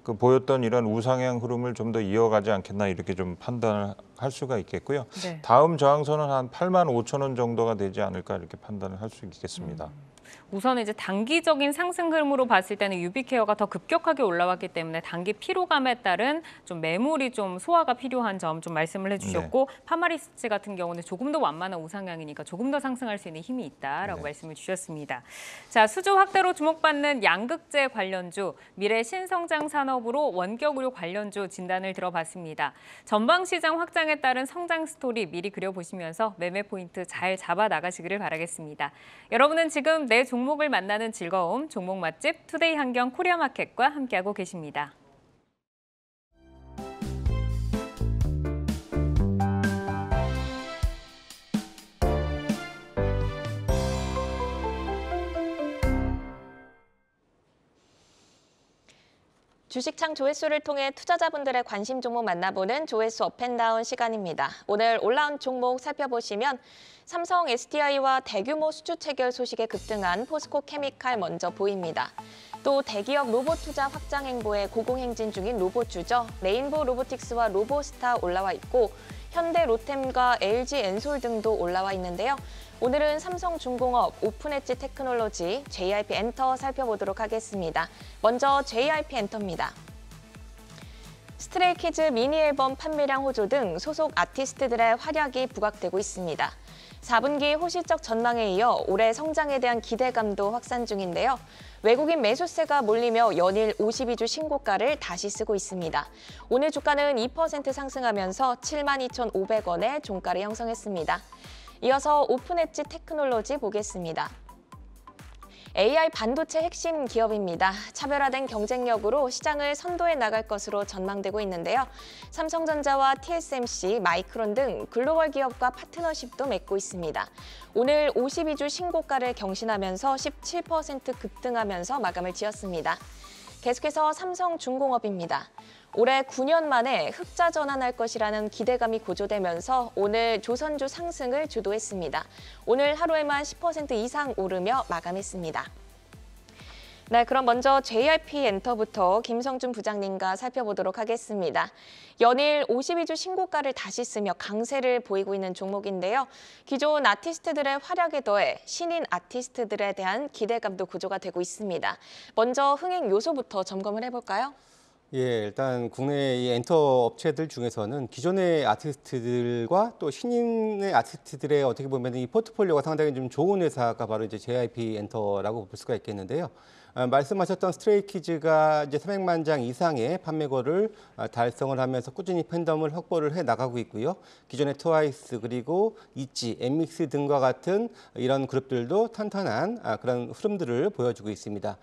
그 보였던 이런 우상향 흐름을 좀 더 이어가지 않겠나 이렇게 좀 판단을 할 수가 있겠고요. 네. 다음 저항선은 한 8만 5천 원 정도가 되지 않을까 이렇게 판단을 할 수 있겠습니다. 음. 우선 이제 단기적인 상승 흐름으로 봤을 때는 유비케어가 더 급격하게 올라왔기 때문에 단기 피로감에 따른 좀 매물이 좀 소화가 필요한 점 좀 말씀을 해주셨고 네. 파마리스치 같은 경우는 조금 더 완만한 우상향이니까 조금 더 상승할 수 있는 힘이 있다라고 네. 말씀을 주셨습니다. 자 수주 확대로 주목받는 양극재 관련주 미래 신성장 산업으로 원격 의료 관련주 진단을 들어봤습니다. 전방 시장 확장에 따른 성장 스토리 미리 그려보시면서 매매 포인트 잘 잡아 나가시기를 바라겠습니다. 여러분은 지금 내 종... 종목을 만나는 즐거움, 종목 맛집 투데이 한경 코리아마켓과 함께하고 계십니다. 주식창 조회수를 통해 투자자분들의 관심 종목 만나보는 조회수 업앤다운 시간입니다. 오늘 올라온 종목 살펴보시면 삼성 SDI와 대규모 수주 체결 소식에 급등한 포스코 케미칼 먼저 보입니다. 또 대기업 로봇 투자 확장 행보에 고공행진 중인 로봇주죠. 레인보 로보틱스와 로보스타 올라와 있고 현대 로템과 LG 엔솔 등도 올라와 있는데요. 오늘은 삼성중공업, 오픈엣지 테크놀로지, JIP 엔터 살펴보도록 하겠습니다. 먼저 JIP 엔터입니다. 스트레이키즈 미니 앨범 판매량 호조 등 소속 아티스트들의 활약이 부각되고 있습니다. 4분기 호시적 전망에 이어 올해 성장에 대한 기대감도 확산 중인데요. 외국인 매수세가 몰리며 연일 52주 신고가를 다시 쓰고 있습니다. 오늘 주가는 2% 상승하면서 72,500원의 종가를 형성했습니다. 이어서 오픈엣지 테크놀로지 보겠습니다. AI 반도체 핵심 기업입니다. 차별화된 경쟁력으로 시장을 선도해 나갈 것으로 전망되고 있는데요. 삼성전자와 TSMC, 마이크론 등 글로벌 기업과 파트너십도 맺고 있습니다. 오늘 52주 신고가를 경신하면서 17% 급등하면서 마감을 지었습니다. 계속해서 삼성중공업입니다. 올해 9년 만에 흑자 전환할 것이라는 기대감이 고조되면서 오늘 조선주 상승을 주도했습니다. 오늘 하루에만 10% 이상 오르며 마감했습니다. 네, 그럼 먼저 JRP 엔터부터 김성준 부장님과 살펴보도록 하겠습니다. 연일 52주 신고가를 다시 쓰며 강세를 보이고 있는 종목인데요. 기존 아티스트들의 활약에 더해 신인 아티스트들에 대한 기대감도 구조가 되고 있습니다. 먼저 흥행 요소부터 점검을 해볼까요? 예, 일단 국내 엔터 업체들 중에서는 기존의 아티스트들과 또 신인의 아티스트들의 어떻게 보면 이 포트폴리오가 상당히 좀 좋은 회사가 바로 이제 JIP 엔터라고 볼 수가 있겠는데요. 아, 말씀하셨던 스트레이키즈가 이제 300만 장 이상의 판매고를 아, 달성을 하면서 꾸준히 팬덤을 확보를 해 나가고 있고요. 기존의 트와이스 그리고 있지, 엠믹스 등과 같은 이런 그룹들도 탄탄한 아, 그런 흐름들을 보여주고 있습니다.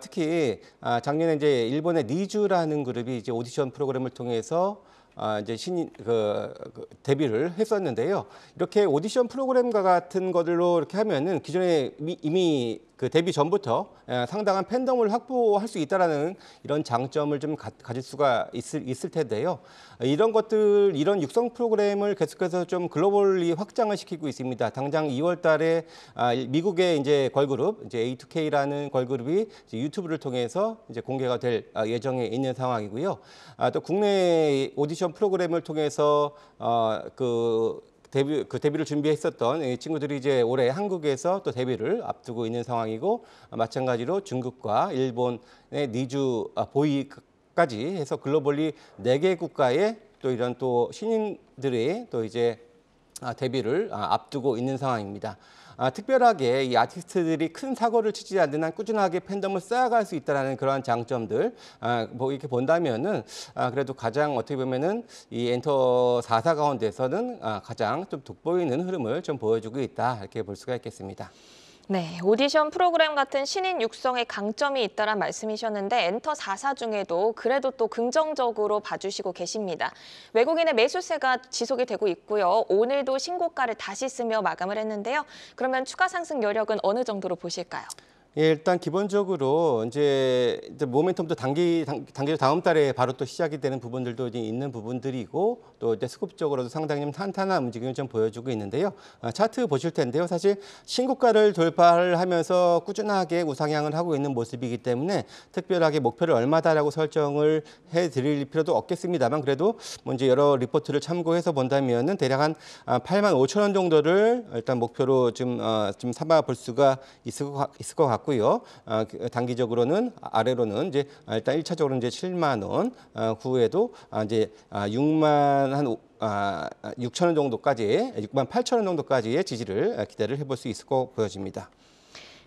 특히 작년에 이제 일본의 니즈라는 그룹이 이제 오디션 프로그램을 통해서 아, 이제 신인 그, 그, 데뷔를 했었는데요. 이렇게 오디션 프로그램과 같은 것들로 이렇게 하면은 기존에 이미 그 데뷔 전부터 예, 상당한 팬덤을 확보할 수 있다라는 이런 장점을 좀 가, 질 수가 있을 있을 텐데요. 이런 것들 이런 육성 프로그램을 계속해서 좀 글로벌리 확장을 시키고 있습니다. 당장 2월달에 아, 미국의 이제 걸그룹 이제 A2K라는 걸그룹이 유튜브를 통해서 이제 공개가 될 아, 예정에 있는 상황이고요. 아, 또 국내 오디션 프로그램을 통해서 어, 그 데뷔 그 데뷔를 준비했었던 친구들이 이제 올해 한국에서 또 데뷔를 앞두고 있는 상황이고 마찬가지로 중국과 일본의 니주 아, 보이까지 해서 글로벌리 네 개 국가의 또 이런 또신인들의또 이제 아, 데뷔를 아, 앞두고 있는 상황입니다. 아, 특별하게 이 아티스트들이 큰 사고를 치지 않는 한 꾸준하게 팬덤을 쌓아갈 수있다는 그러한 장점들 아, 뭐 이렇게 본다면은 아, 그래도 가장 어떻게 보면은 이 엔터 사사 가운데서는 아, 가장 좀 돋보이는 흐름을 좀 보여주고 있다 이렇게 볼 수가 있겠습니다. 네, 오디션 프로그램 같은 신인 육성의 강점이 있다란 말씀이셨는데 엔터 4사 중에도 그래도 또 긍정적으로 봐주시고 계십니다. 외국인의 매수세가 지속이 되고 있고요. 오늘도 신고가를 다시 쓰며 마감을 했는데요. 그러면 추가 상승 여력은 어느 정도로 보실까요? 예, 일단 기본적으로 이제, 이제 모멘텀도 단기 단기로 다음 달에 바로 또 시작이 되는 부분들도 이제 있는 부분들이고 또 이제 수급적으로도 상당히 탄탄한 움직임을 좀 보여주고 있는데요. 아, 차트 보실 텐데요. 사실 신고가를 돌파를 하면서 꾸준하게 우상향을 하고 있는 모습이기 때문에 특별하게 목표를 얼마다라고 설정을 해드릴 필요도 없겠습니다만 그래도 먼저 뭐 여러 리포트를 참고해서 본다면은 대략 한 8만 아, 5천 원 정도를 일단 목표로 좀좀 어, 삼아 볼 수가 있을 것 같고. 같고요. 어, 그 단기적으로는 아래로는 이제 일단 일차적으로 이제 7만 원 어, 후에도 아, 이제 6만 아, 한 6천 아, 원 정도까지, 6만 8천 원 정도까지의 지지를 기대를 해볼 수 있을 거 보여집니다.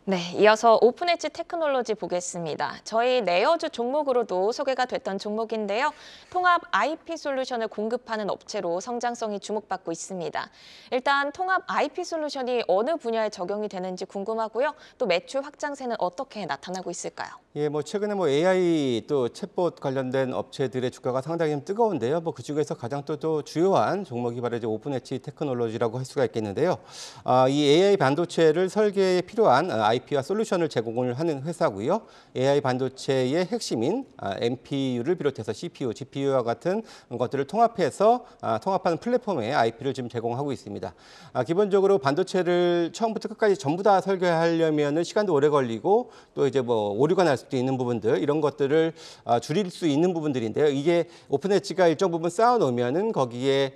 네, 이어서 오픈엣지 테크놀로지 보겠습니다. 저희 내어주 종목으로도 소개가 됐던 종목인데요. 통합 IP 솔루션을 공급하는 업체로 성장성이 주목받고 있습니다. 일단 통합 IP 솔루션이 어느 분야에 적용이 되는지 궁금하고요. 또 매출 확장세는 어떻게 나타나고 있을까요? 예, 뭐 최근에 뭐 AI 또 챗봇 관련된 업체들의 주가가 상당히 뜨거운데요. 뭐 그중에서 가장 또, 또 주요한 종목이 바로 이제 오픈엣지 테크놀로지라고 할 수가 있겠는데요. 아, 이 AI 반도체를 설계에 필요한 아, IP와 솔루션을 제공을 하는 회사고요. AI 반도체의 핵심인 MPU를 아, 비롯해서 CPU, GPU와 같은 것들을 통합해서 아, 통합하는 플랫폼의 IP를 지금 제공하고 있습니다. 아, 기본적으로 반도체를 처음부터 끝까지 전부 다 설계하려면 시간도 오래 걸리고 또 이제 뭐 오류가 날 수도 있는 부분들 이런 것들을 줄일 수 있는 부분들인데요. 이게 오픈엣지가 일정 부분 쌓아놓으면 거기에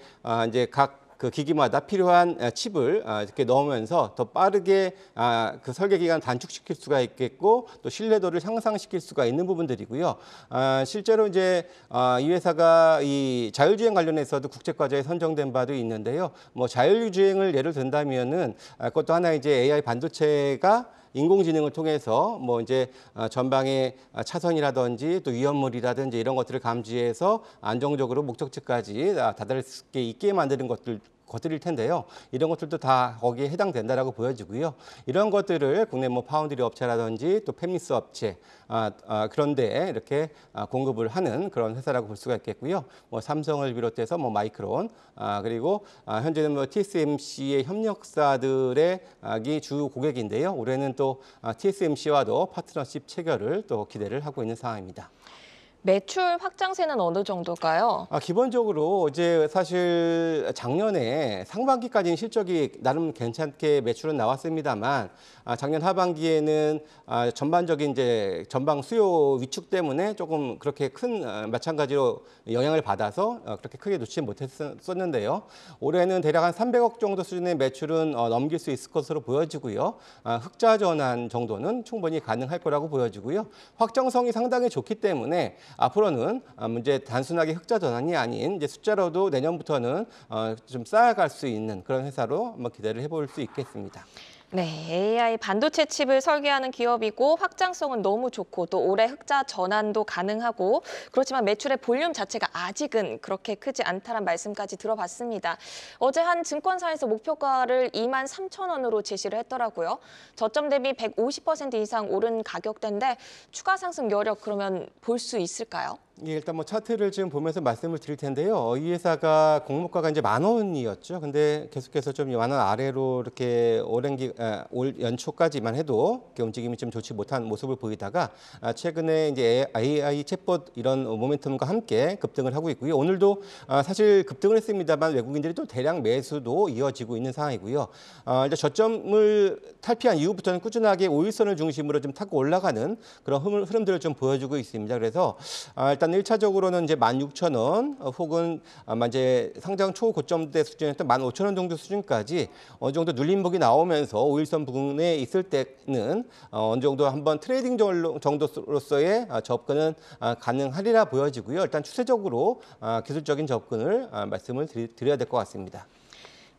이제 각그 기기마다 필요한 칩을 어, 이렇게 넣으면서 더 빠르게 아, 그 설계 기간 단축시킬 수가 있겠고 또 신뢰도를 향상시킬 수가 있는 부분들이고요. 아, 실제로 이제 아, 이 회사가 이 자율주행 관련해서도 국제과제에 선정된 바도 있는데요. 뭐 자율주행을 예를 든다면은 그것도 하나 이제 AI 반도체가 인공지능을 통해서 뭐 이제 아, 전방의 아, 차선이라든지 또 위험물이라든지 이런 것들을 감지해서 안정적으로 목적지까지 아, 다다를 수 있게 만드는 것들 것들일 텐데요. 이런 것들도 다 거기에 해당된다라고 보여지고요. 이런 것들을 국내 뭐 파운드리 업체라든지 또 팹리스 업체 아, 아, 그런데 이렇게 아, 공급을 하는 그런 회사라고 볼 수가 있겠고요. 뭐 삼성을 비롯해서 뭐 마이크론 아, 그리고 아, 현재는 뭐 TSMC의 협력사들의 아기 주 고객인데요. 올해는 또 아, TSMC와도 파트너십 체결을 또 기대를 하고 있는 상황입니다. 매출 확장세는 어느 정도일까요? 아, 기본적으로 이제 사실 작년에 상반기까지는 실적이 나름 괜찮게 매출은 나왔습니다만 아, 작년 하반기에는 아, 전반적인 이제 전방 수요 위축 때문에 조금 그렇게 큰 아, 마찬가지로 영향을 받아서 어, 그렇게 크게 놓지 못했었는데요. 올해는 대략 한 300억 정도 수준의 매출은 어, 넘길 수 있을 것으로 보여지고요. 아, 흑자 전환 정도는 충분히 가능할 거라고 보여지고요. 확정성이 상당히 좋기 때문에 앞으로는 아, 문제 단순하게 흑자 전환이 아닌 이제 숫자로도 내년부터는 어, 좀 쌓아갈 수 있는 그런 회사로 한번 기대를 해볼 수 있겠습니다. 네, AI 반도체 칩을 설계하는 기업이고 확장성은 너무 좋고 또 올해 흑자 전환도 가능하고 그렇지만 매출의 볼륨 자체가 아직은 그렇게 크지 않다는 말씀까지 들어봤습니다. 어제 한 증권사에서 목표가를 2만 3천 원으로 제시를 했더라고요. 저점 대비 150% 이상 오른 가격대인데 추가 상승 여력 그러면 볼 수 있을까요? 예, 일단 뭐 차트를 지금 보면서 말씀을 드릴 텐데요. 이 회사가 공모가가 이제 만 원이었죠. 근데 계속해서 좀만원 아래로 이렇게 오랜 기, 아, 올 연초까지만 해도 움직임이 좀 좋지 못한 모습을 보이다가 아, 최근에 이제 AI 챗봇 이런 모멘텀과 함께 급등을 하고 있고요. 오늘도 아, 사실 급등을 했습니다만 외국인들이 또 대량 매수도 이어지고 있는 상황이고요. 아, 이제 저점을 탈피한 이후부터는 꾸준하게 오일선을 중심으로 좀 타고 올라가는 그런 흐름, 흐름들을 좀 보여주고 있습니다. 그래서 아, 일단 일단 일차적으로는 이제 만 육천 원 어, 혹은 아마 이제 상장 초고점대 수준이었던 만 오천 원 정도 수준까지 어느 정도 눌림목이 나오면서 오일선 부근에 있을 때는 어, 어느 어 정도 한번 트레이딩 정도로서의 아, 접근은 아, 가능하리라 보여지고요. 일단 추세적으로 아, 기술적인 접근을 아, 말씀을 드려야 될 것 같습니다.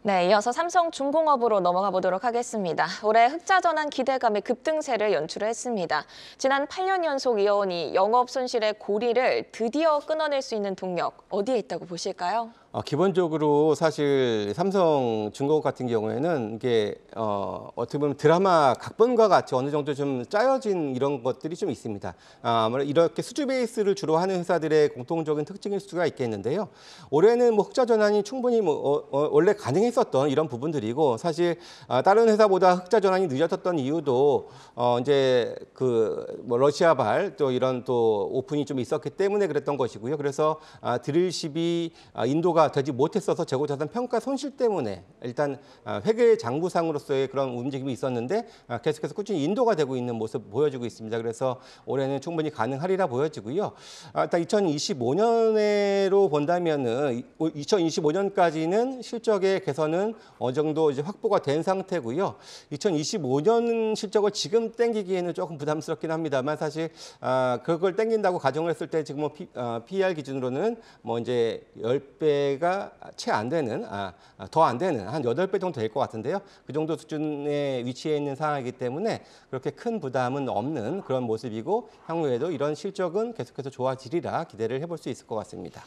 네, 이어서 삼성중공업으로 넘어가 보도록 하겠습니다. 올해 흑자 전환 기대감의 급등세를 연출했습니다. 지난 8년 연속 이어온 이 영업 손실의 고리를 드디어 끊어낼 수 있는 동력 어디에 있다고 보실까요? 어, 기본적으로 사실 삼성 중국 같은 경우에는 이게 어, 어떻게 보면 드라마 각본과 같이 어느 정도 좀 짜여진 이런 것들이 좀 있습니다. 아, 아무래 이렇게 수주 베이스를 주로 하는 회사들의 공통적인 특징일 수가 있겠는데요. 올해는 뭐 흑자 전환이 충분히 뭐, 어, 어, 원래 가능했었던 이런 부분들이고 사실 어, 다른 회사보다 흑자 전환이 늦었던 이유도 어, 이제 그 뭐 러시아발 또 이런 또 오픈이 좀 있었기 때문에 그랬던 것이고요. 그래서 아, 드릴십이 아, 인도가 되지 못했어서 재고자산 평가 손실 때문에 일단 어, 회계 의 장부상으로서의 그런 움직임이 있었는데 어, 계속해서 꾸준히 인도가 되고 있는 모습 보여주고 있습니다. 그래서 올해는 충분히 가능하리라 보여지고요. 아, 일단 2025년으로 본다면은 2025년까지는 실적의 개선은 어느 정도 이제 확보가 된 상태고요. 2025년 실적을 지금 땡기기에는 조금 부담스럽긴 합니다만 사실 아, 그걸 땡긴다고 가정을 했을 때 지금 뭐 어, P, r 기준으로는 뭐 이제 10배 배가 채안 되는, 아, 아 더 안 되는 한 여덟 배 정도 될 것 같은데요. 그 정도 수준의 위치에 있는 상황이기 때문에 그렇게 큰 부담은 없는 그런 모습이고 향후에도 이런 실적은 계속해서 좋아지리라 기대를 해볼 수 있을 것 같습니다.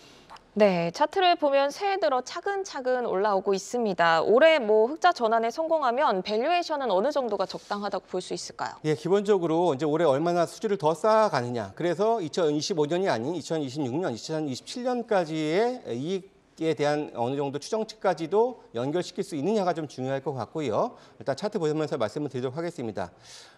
네, 차트를 보면 새해 들어 차근차근 올라오고 있습니다. 올해 뭐 흑자 전환에 성공하면 밸류에이션은 어느 정도가 적당하다고 볼 수 있을까요? 예, 기본적으로 이제 올해 얼마나 수지를 더 쌓아가느냐. 그래서 2025년이 아닌 2026년, 2027년까지의 이익 에 대한 어느 정도 추정치까지도 연결시킬 수 있느냐가 좀 중요할 것 같고요. 일단 차트 보면서 시 말씀을 드리도록 하겠습니다.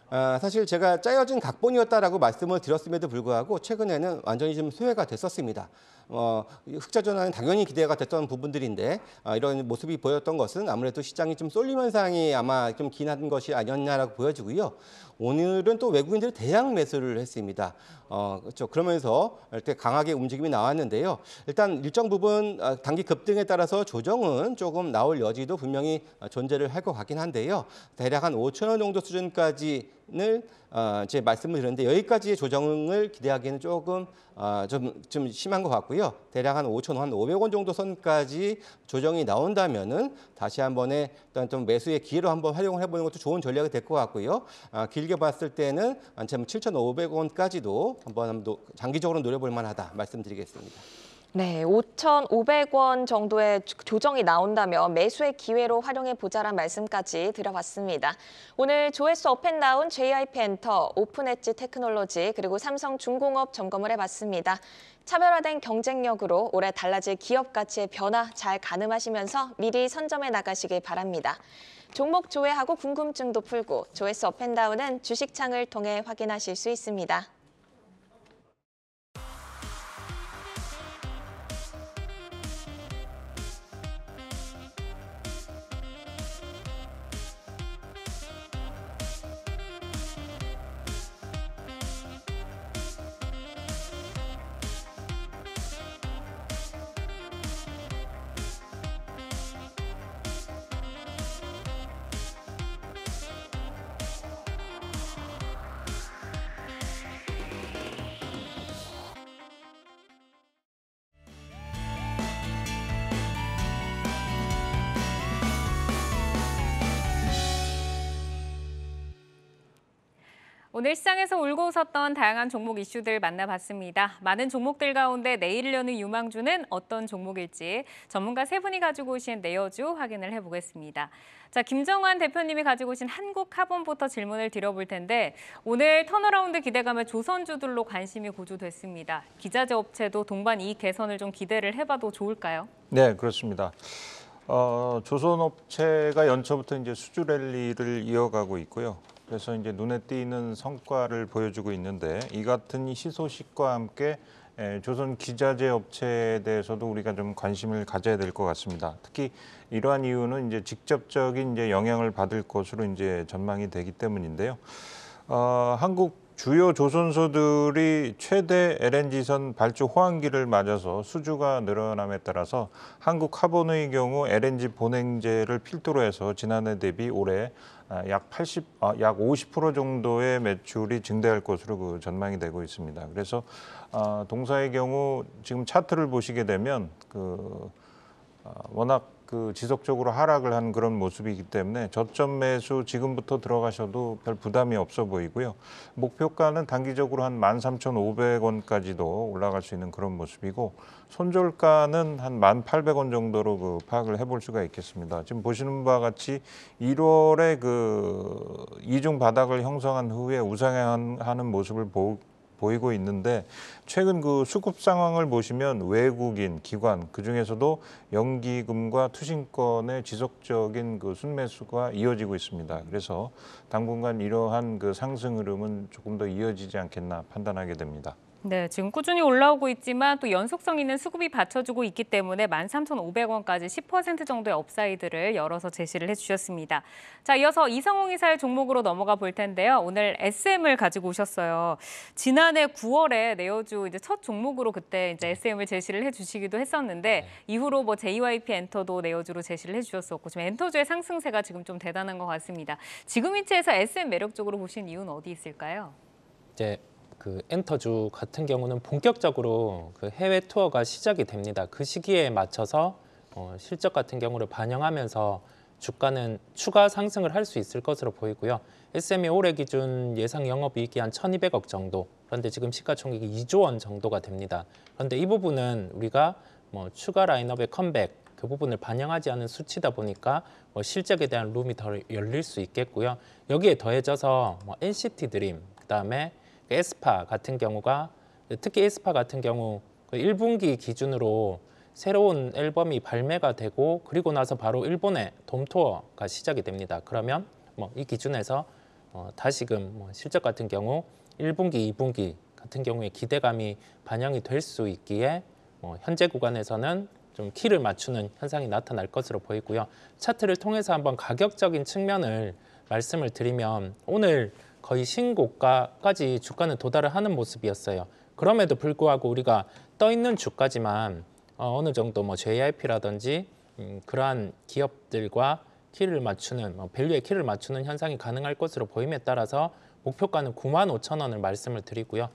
아, 사실 제가 짜여진 각본이었다라고 말씀을 드렸음에도 불구하고 최근에는 완전히 좀 소외가 됐었습니다. 어, 흑자 전환은 당연히 기대가 됐던 부분들인데 어, 이런 모습이 보였던 것은 아무래도 시장이 좀 쏠림 현상이 아마 좀 긴한 것이 아니었냐라고 보여지고요. 오늘은 또 외국인들이 대량 매수를 했습니다. 어, 그렇죠. 그러면서 이렇게 강하게 움직임이 나왔는데요. 일단 일정 부분 아, 단기 급등에 따라서 조정은 조금 나올 여지도 분명히 아, 존재를 할 것 같긴 한데요. 대략 한 5천 원 정도 수준까지 조정을 어, 제 말씀을 드렸는데 여기까지의 조정을 기대하기는 조금 어, 좀, 좀 심한 것 같고요. 대략 한 5천 원, 한 500원 정도 선까지 조정이 나온다면은 다시 한번에 일단 좀 매수의 기회로 한번 활용을 해보는 것도 좋은 전략이 될 것 같고요. 아, 길게 봤을 때는 한참 7,500원까지도 뭐 한번 장기적으로 노려볼 만하다 말씀드리겠습니다. 네, 5,500원 정도의 조정이 나온다면 매수의 기회로 활용해 보자란 말씀까지 들어봤습니다 오늘 조회수 업앤다운 JIP 엔터, 오픈엣지 테크놀로지 그리고 삼성중공업 점검을 해봤습니다. 차별화된 경쟁력으로 올해 달라질 기업 가치의 변화 잘 가늠하시면서 미리 선점해 나가시길 바랍니다. 종목 조회하고 궁금증도 풀고 조회수 업앤다운은 주식창을 통해 확인하실 수 있습니다. 오늘 시장에서 울고 웃었던 다양한 종목 이슈들 만나봤습니다. 많은 종목들 가운데 내일여는 유망주는 어떤 종목일지 전문가 세 분이 가지고 오신 내어주 확인을 해보겠습니다. 자, 김정환 대표님이 가지고 오신 한국카본부터 질문을 드려볼 텐데 오늘 턴어라운드 기대감에 조선주들로 관심이 고조됐습니다. 기자재 업체도 동반 이 개선을 좀 기대를 해봐도 좋을까요? 네, 그렇습니다. 어, 조선업체가 연초부터 이제 수주 랠리를 이어가고 있고요. 그래서 이제 눈에 띄는 성과를 보여주고 있는데 이 같은 희소식과 함께 조선 기자재 업체에 대해서도 우리가 좀 관심을 가져야 될 것 같습니다. 특히 이러한 이유는 이제 직접적인 이제 영향을 받을 것으로 이제 전망이 되기 때문인데요. 어, 한국 주요 조선소들이 최대 LNG선 발주 호황기를 맞아서 수주가 늘어남에 따라서 한국 화본의 경우 LNG 보냉제를 필두로 해서 지난해 대비 올해 아, 약 80, 아, 약50% 정도의 매출이 증대할 것으로 그 전망이 되고 있습니다. 그래서 아, 동사의 경우 지금 차트를 보시게 되면 그 워낙 그 지속적으로 하락을 한 그런 모습이기 때문에 저점 매수 지금부터 들어가셔도 별 부담이 없어 보이고요. 목표가는 단기적으로 한 13,500원까지도 올라갈 수 있는 그런 모습이고 손절가는 한 1,800원 정도로 그 파악을 해볼 수가 있겠습니다. 지금 보시는 바와 같이 1월에 그 이중 바닥을 형성한 후에 우상향하는 모습을 보, 보이고 있는데 최근 그 수급 상황을 보시면 외국인, 기관, 그중에서도 연기금과 투신권의 지속적인 그 순매수가 이어지고 있습니다. 그래서 당분간 이러한 그 상승 흐름은 조금 더 이어지지 않겠나 판단하게 됩니다. 네, 지금 꾸준히 올라오고 있지만 또 연속성 있는 수급이 받쳐주고 있기 때문에 13,500원까지 10% 정도의 업사이드를 열어서 제시를 해주셨습니다. 자, 이어서 이성웅 이사의 종목으로 넘어가 볼 텐데요. 오늘 SM을 가지고 오셨어요. 지난해 9월에 내어주 이제 첫 종목으로 그때 이제 SM을 제시를 해주시기도 했었는데 이후로 뭐 JYP 엔터도 내어주로 제시를 해주셨었고 지금 엔터주의 상승세가 지금 좀 대단한 것 같습니다. 지금 위치에서 SM 매력적으로 보신 이유는 어디 있을까요? 이제 네, 그 엔터주 같은 경우는 본격적으로 그 해외 투어가 시작이 됩니다. 그 시기에 맞춰서 어, 실적 같은 경우를 반영하면서 주가는 추가 상승을 할 수 있을 것으로 보이고요. SM이 올해 기준 예상 영업이익이 한 1,200억 정도. 그런데 지금 시가총액이 2조 원 정도가 됩니다. 그런데 이 부분은 우리가 뭐 추가 라인업의 컴백 그 부분을 반영하지 않은 수치다 보니까 뭐 실적에 대한 룸이 더 열릴 수 있겠고요. 여기에 더해져서 뭐 NCT 드림, 그다음에 그 에스파 같은 경우가 특히 에스파 같은 경우 1분기 그 기준으로 새로운 앨범이 발매가 되고 그리고 나서 바로 일본의 돔투어가 시작이 됩니다. 그러면 뭐 이 기준에서 어 다시금 뭐 실적 같은 경우 1분기, 2분기 같은 경우에 기대감이 반영이 될 수 있기에 뭐 현재 구간에서는 좀 키를 맞추는 현상이 나타날 것으로 보이고요. 차트를 통해서 한번 가격적인 측면을 말씀을 드리면 오늘 거의 신고가까지 주가는 도달을 하는 모습이었어요. 그럼에도 불구하고 우리가 떠 있는 주까지만 어, 느 정도 뭐 JIP라든지 음, 그러한 기업들과 키를 맞추는 뭐 밸류의 키를 맞추는 현상이 가능할 것으로 보임에 따라서 목표가는 9만 5천 원을 말씀을 드리고요.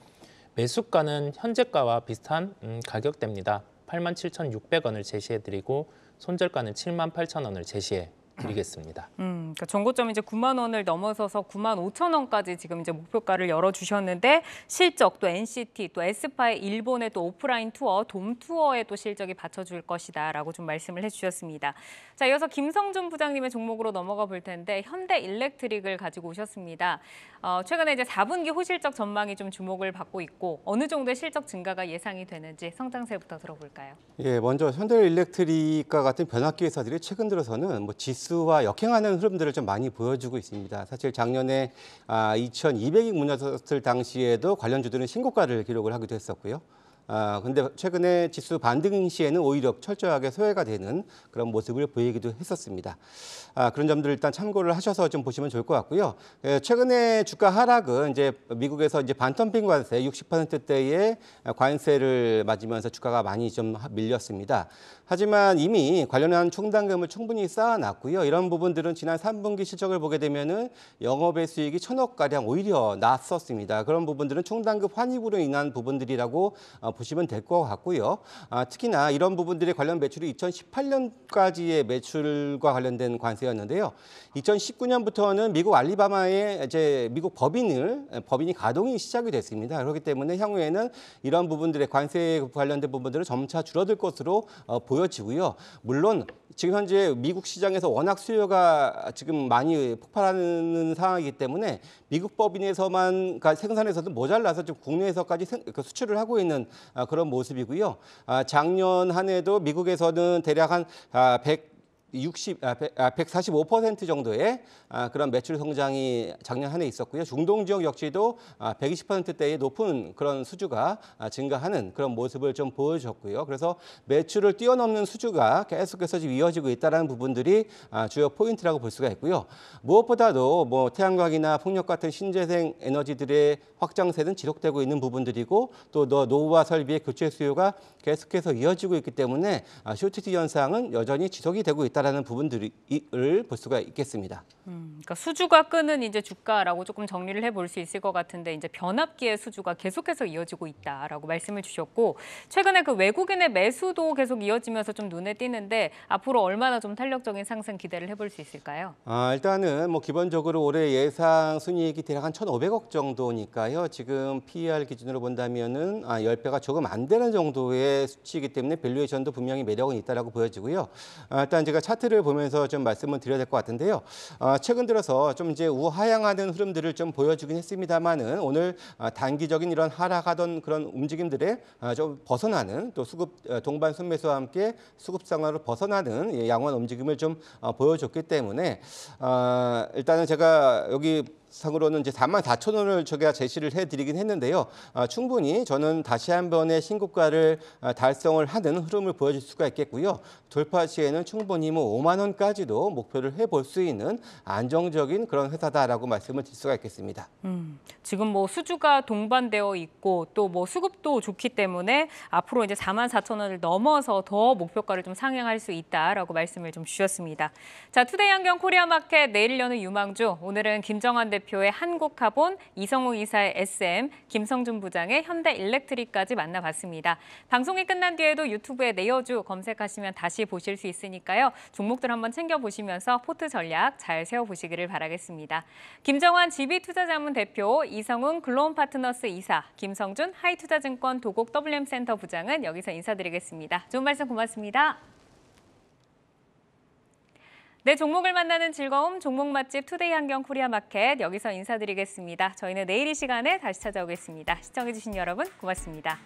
매수가는 현재가와 비슷한 음, 가격대입니다. 87,600원을 제시해드리고 손절가는 78,000원을 제시해 드리겠습니다. 음, 그러니까 전고점 이제 9만 원을 넘어서서 9만 5천 원까지 지금 이제 목표가를 열어주셨는데 실적 또 NCT 또 에스파의 일본의 또 오프라인 투어 돔 투어의 또 실적이 받쳐줄 것이다라고 좀 말씀을 해주셨습니다. 자 이어서 김성준 부장님의 종목으로 넘어가 볼 텐데 현대 일렉트릭을 가지고 오셨습니다. 어, 최근에 이제 4분기 호실적 전망이 좀 주목을 받고 있고 어느 정도의 실적 증가가 예상이 되는지 성장세부터 들어볼까요? 예, 먼저 현대 일렉트릭과 같은 변압기 회사들이 최근 들어서는 뭐 지수 지수와 역행하는 흐름들을 좀 많이 보여주고 있습니다. 사실 작년에 아, 2,200이 무너졌을 당시에도 관련주들은 신고가를 기록을 하기도 했었고요. 아, 근데 최근에 지수 반등 시에는 오히려 철저하게 소외가 되는 그런 모습을 보이기도 했었습니다. 아, 그런 점들을 일단 참고를 하셔서 좀 보시면 좋을 것 같고요. 예, 최근에 주가 하락은 이제 미국에서 이제 반덤핑 관세 60%대의 관세를 맞으면서 주가가 많이 좀 밀렸습니다. 하지만 이미 관련한 충당금을 충분히 쌓아놨고요. 이런 부분들은 지난 3분기 실적을 보게 되면은 영업의 수익이 천억가량 오히려 났었습니다. 그런 부분들은 충당금 환입으로 인한 부분들이라고 어, 보시면 될 것 같고요. 아, 특히나 이런 부분들에 관련 매출이 2018년까지의 매출과 관련된 관세였는데요. 2019년부터는 미국 알리바마의 이제 미국 법인을 법인이 가동이 시작이 됐습니다. 그렇기 때문에 향후에는 이런 부분들의 관세 관련된 부분들은 점차 줄어들 것으로 어, 보입니다. 보여지고요. 물론 지금 현재 미국 시장에서 워낙 수요가 지금 많이 폭발하는 상황이기 때문에 미국 법인에서만 그러니까 생산에서도 모자라서 지금 국내에서까지 그 수출을 하고 있는 아, 그런 모습이고요. 아, 작년 한 해도 미국에서는 대략 한 100. 아, 60, 아, 145% 아, 정도의 아, 그런 매출 성장이 작년 한 해 있었고요. 중동 지역 역시도 아, 120%대의 높은 그런 수주가 아, 증가하는 그런 모습을 좀 보여줬고요. 그래서 매출을 뛰어넘는 수주가 계속해서 지금 이어지고 있다는 부분들이 아, 주요 포인트라고 볼 수가 있고요. 무엇보다도 뭐 태양광이나 풍력 같은 신재생 에너지들의 확장세는 지속되고 있는 부분들이고 또 노후화 설비의 교체 수요가 계속해서 이어지고 있기 때문에 아, 쇼티티 현상은 여전히 지속이 되고 있다는 부분들을 볼 수가 있겠습니다. 음, 그러니까 수주가 끄는 이제 주가라고 조금 정리를 해볼 수 있을 것 같은데 이제 변압기의 수주가 계속해서 이어지고 있다라고 말씀을 주셨고 최근에 그 외국인의 매수도 계속 이어지면서 좀 눈에 띄는데 앞으로 얼마나 좀 탄력적인 상승 기대를 해볼 수 있을까요? 아, 일단은 뭐 기본적으로 올해 예상 순이익이 대략 한 1,500억 정도니까요. 지금 PER 기준으로 본다면은 아, 10배가 조금 안 되는 정도의 수치이기 때문에 밸류에이션도 분명히 매력은 있다라고 보여지고요. 아, 일단 제가 차트를 보면서 좀 말씀을 드려야 될 것 같은데요. 아, 최근 들어서 좀 이제 우하향하는 흐름들을 좀 보여주긴 했습니다만은 오늘 아, 단기적인 이런 하락하던 그런 움직임들에 좀 벗어나는 또 수급 동반 순매수와 함께 수급 상황으로 벗어나는 예, 양원 움직임을 좀 보여줬기 때문에 일단은 제가 여기 상으로는 이제 4만 4천 원을 저희가 제시를 해드리긴 했는데요. 아, 충분히 저는 다시 한 번의 신고가를 아, 달성을 하는 흐름을 보여줄 수가 있겠고요. 돌파 시에는 충분히 뭐 5만 원까지도 목표를 해볼 수 있는 안정적인 그런 회사다라고 말씀을 드릴 수가 있겠습니다. 음, 지금 뭐 수주가 동반되어 있고 또 뭐 수급도 좋기 때문에 앞으로 이제 4만 4천 원을 넘어서 더 목표가를 좀 상향할 수 있다라고 말씀을 좀 주셨습니다. 자, 투데이 안경 코리아 마켓 내일 여는 유망주 오늘은 김정환 대 대표의 한국카본, 이성우 이사의 SM, 김성준 부장의 현대일렉트릭까지 만나봤습니다. 방송이 끝난 뒤에도 유튜브에 내어주 검색하시면 다시 보실 수 있으니까요. 종목들 한번 챙겨보시면서 포트 전략 잘 세워보시기를 바라겠습니다. 김정환 지비투자자문 대표, 이성훈 글로운파트너스 이사, 김성준 하이투자증권 도곡 WM센터 부장은 여기서 인사드리겠습니다. 좋은 말씀 고맙습니다. 내 네, 종목을 만나는 즐거움 종목 맛집 투데이 한경 코리아 마켓 여기서 인사드리겠습니다. 저희는 내일 이 시간에 다시 찾아오겠습니다. 시청해주신 여러분 고맙습니다.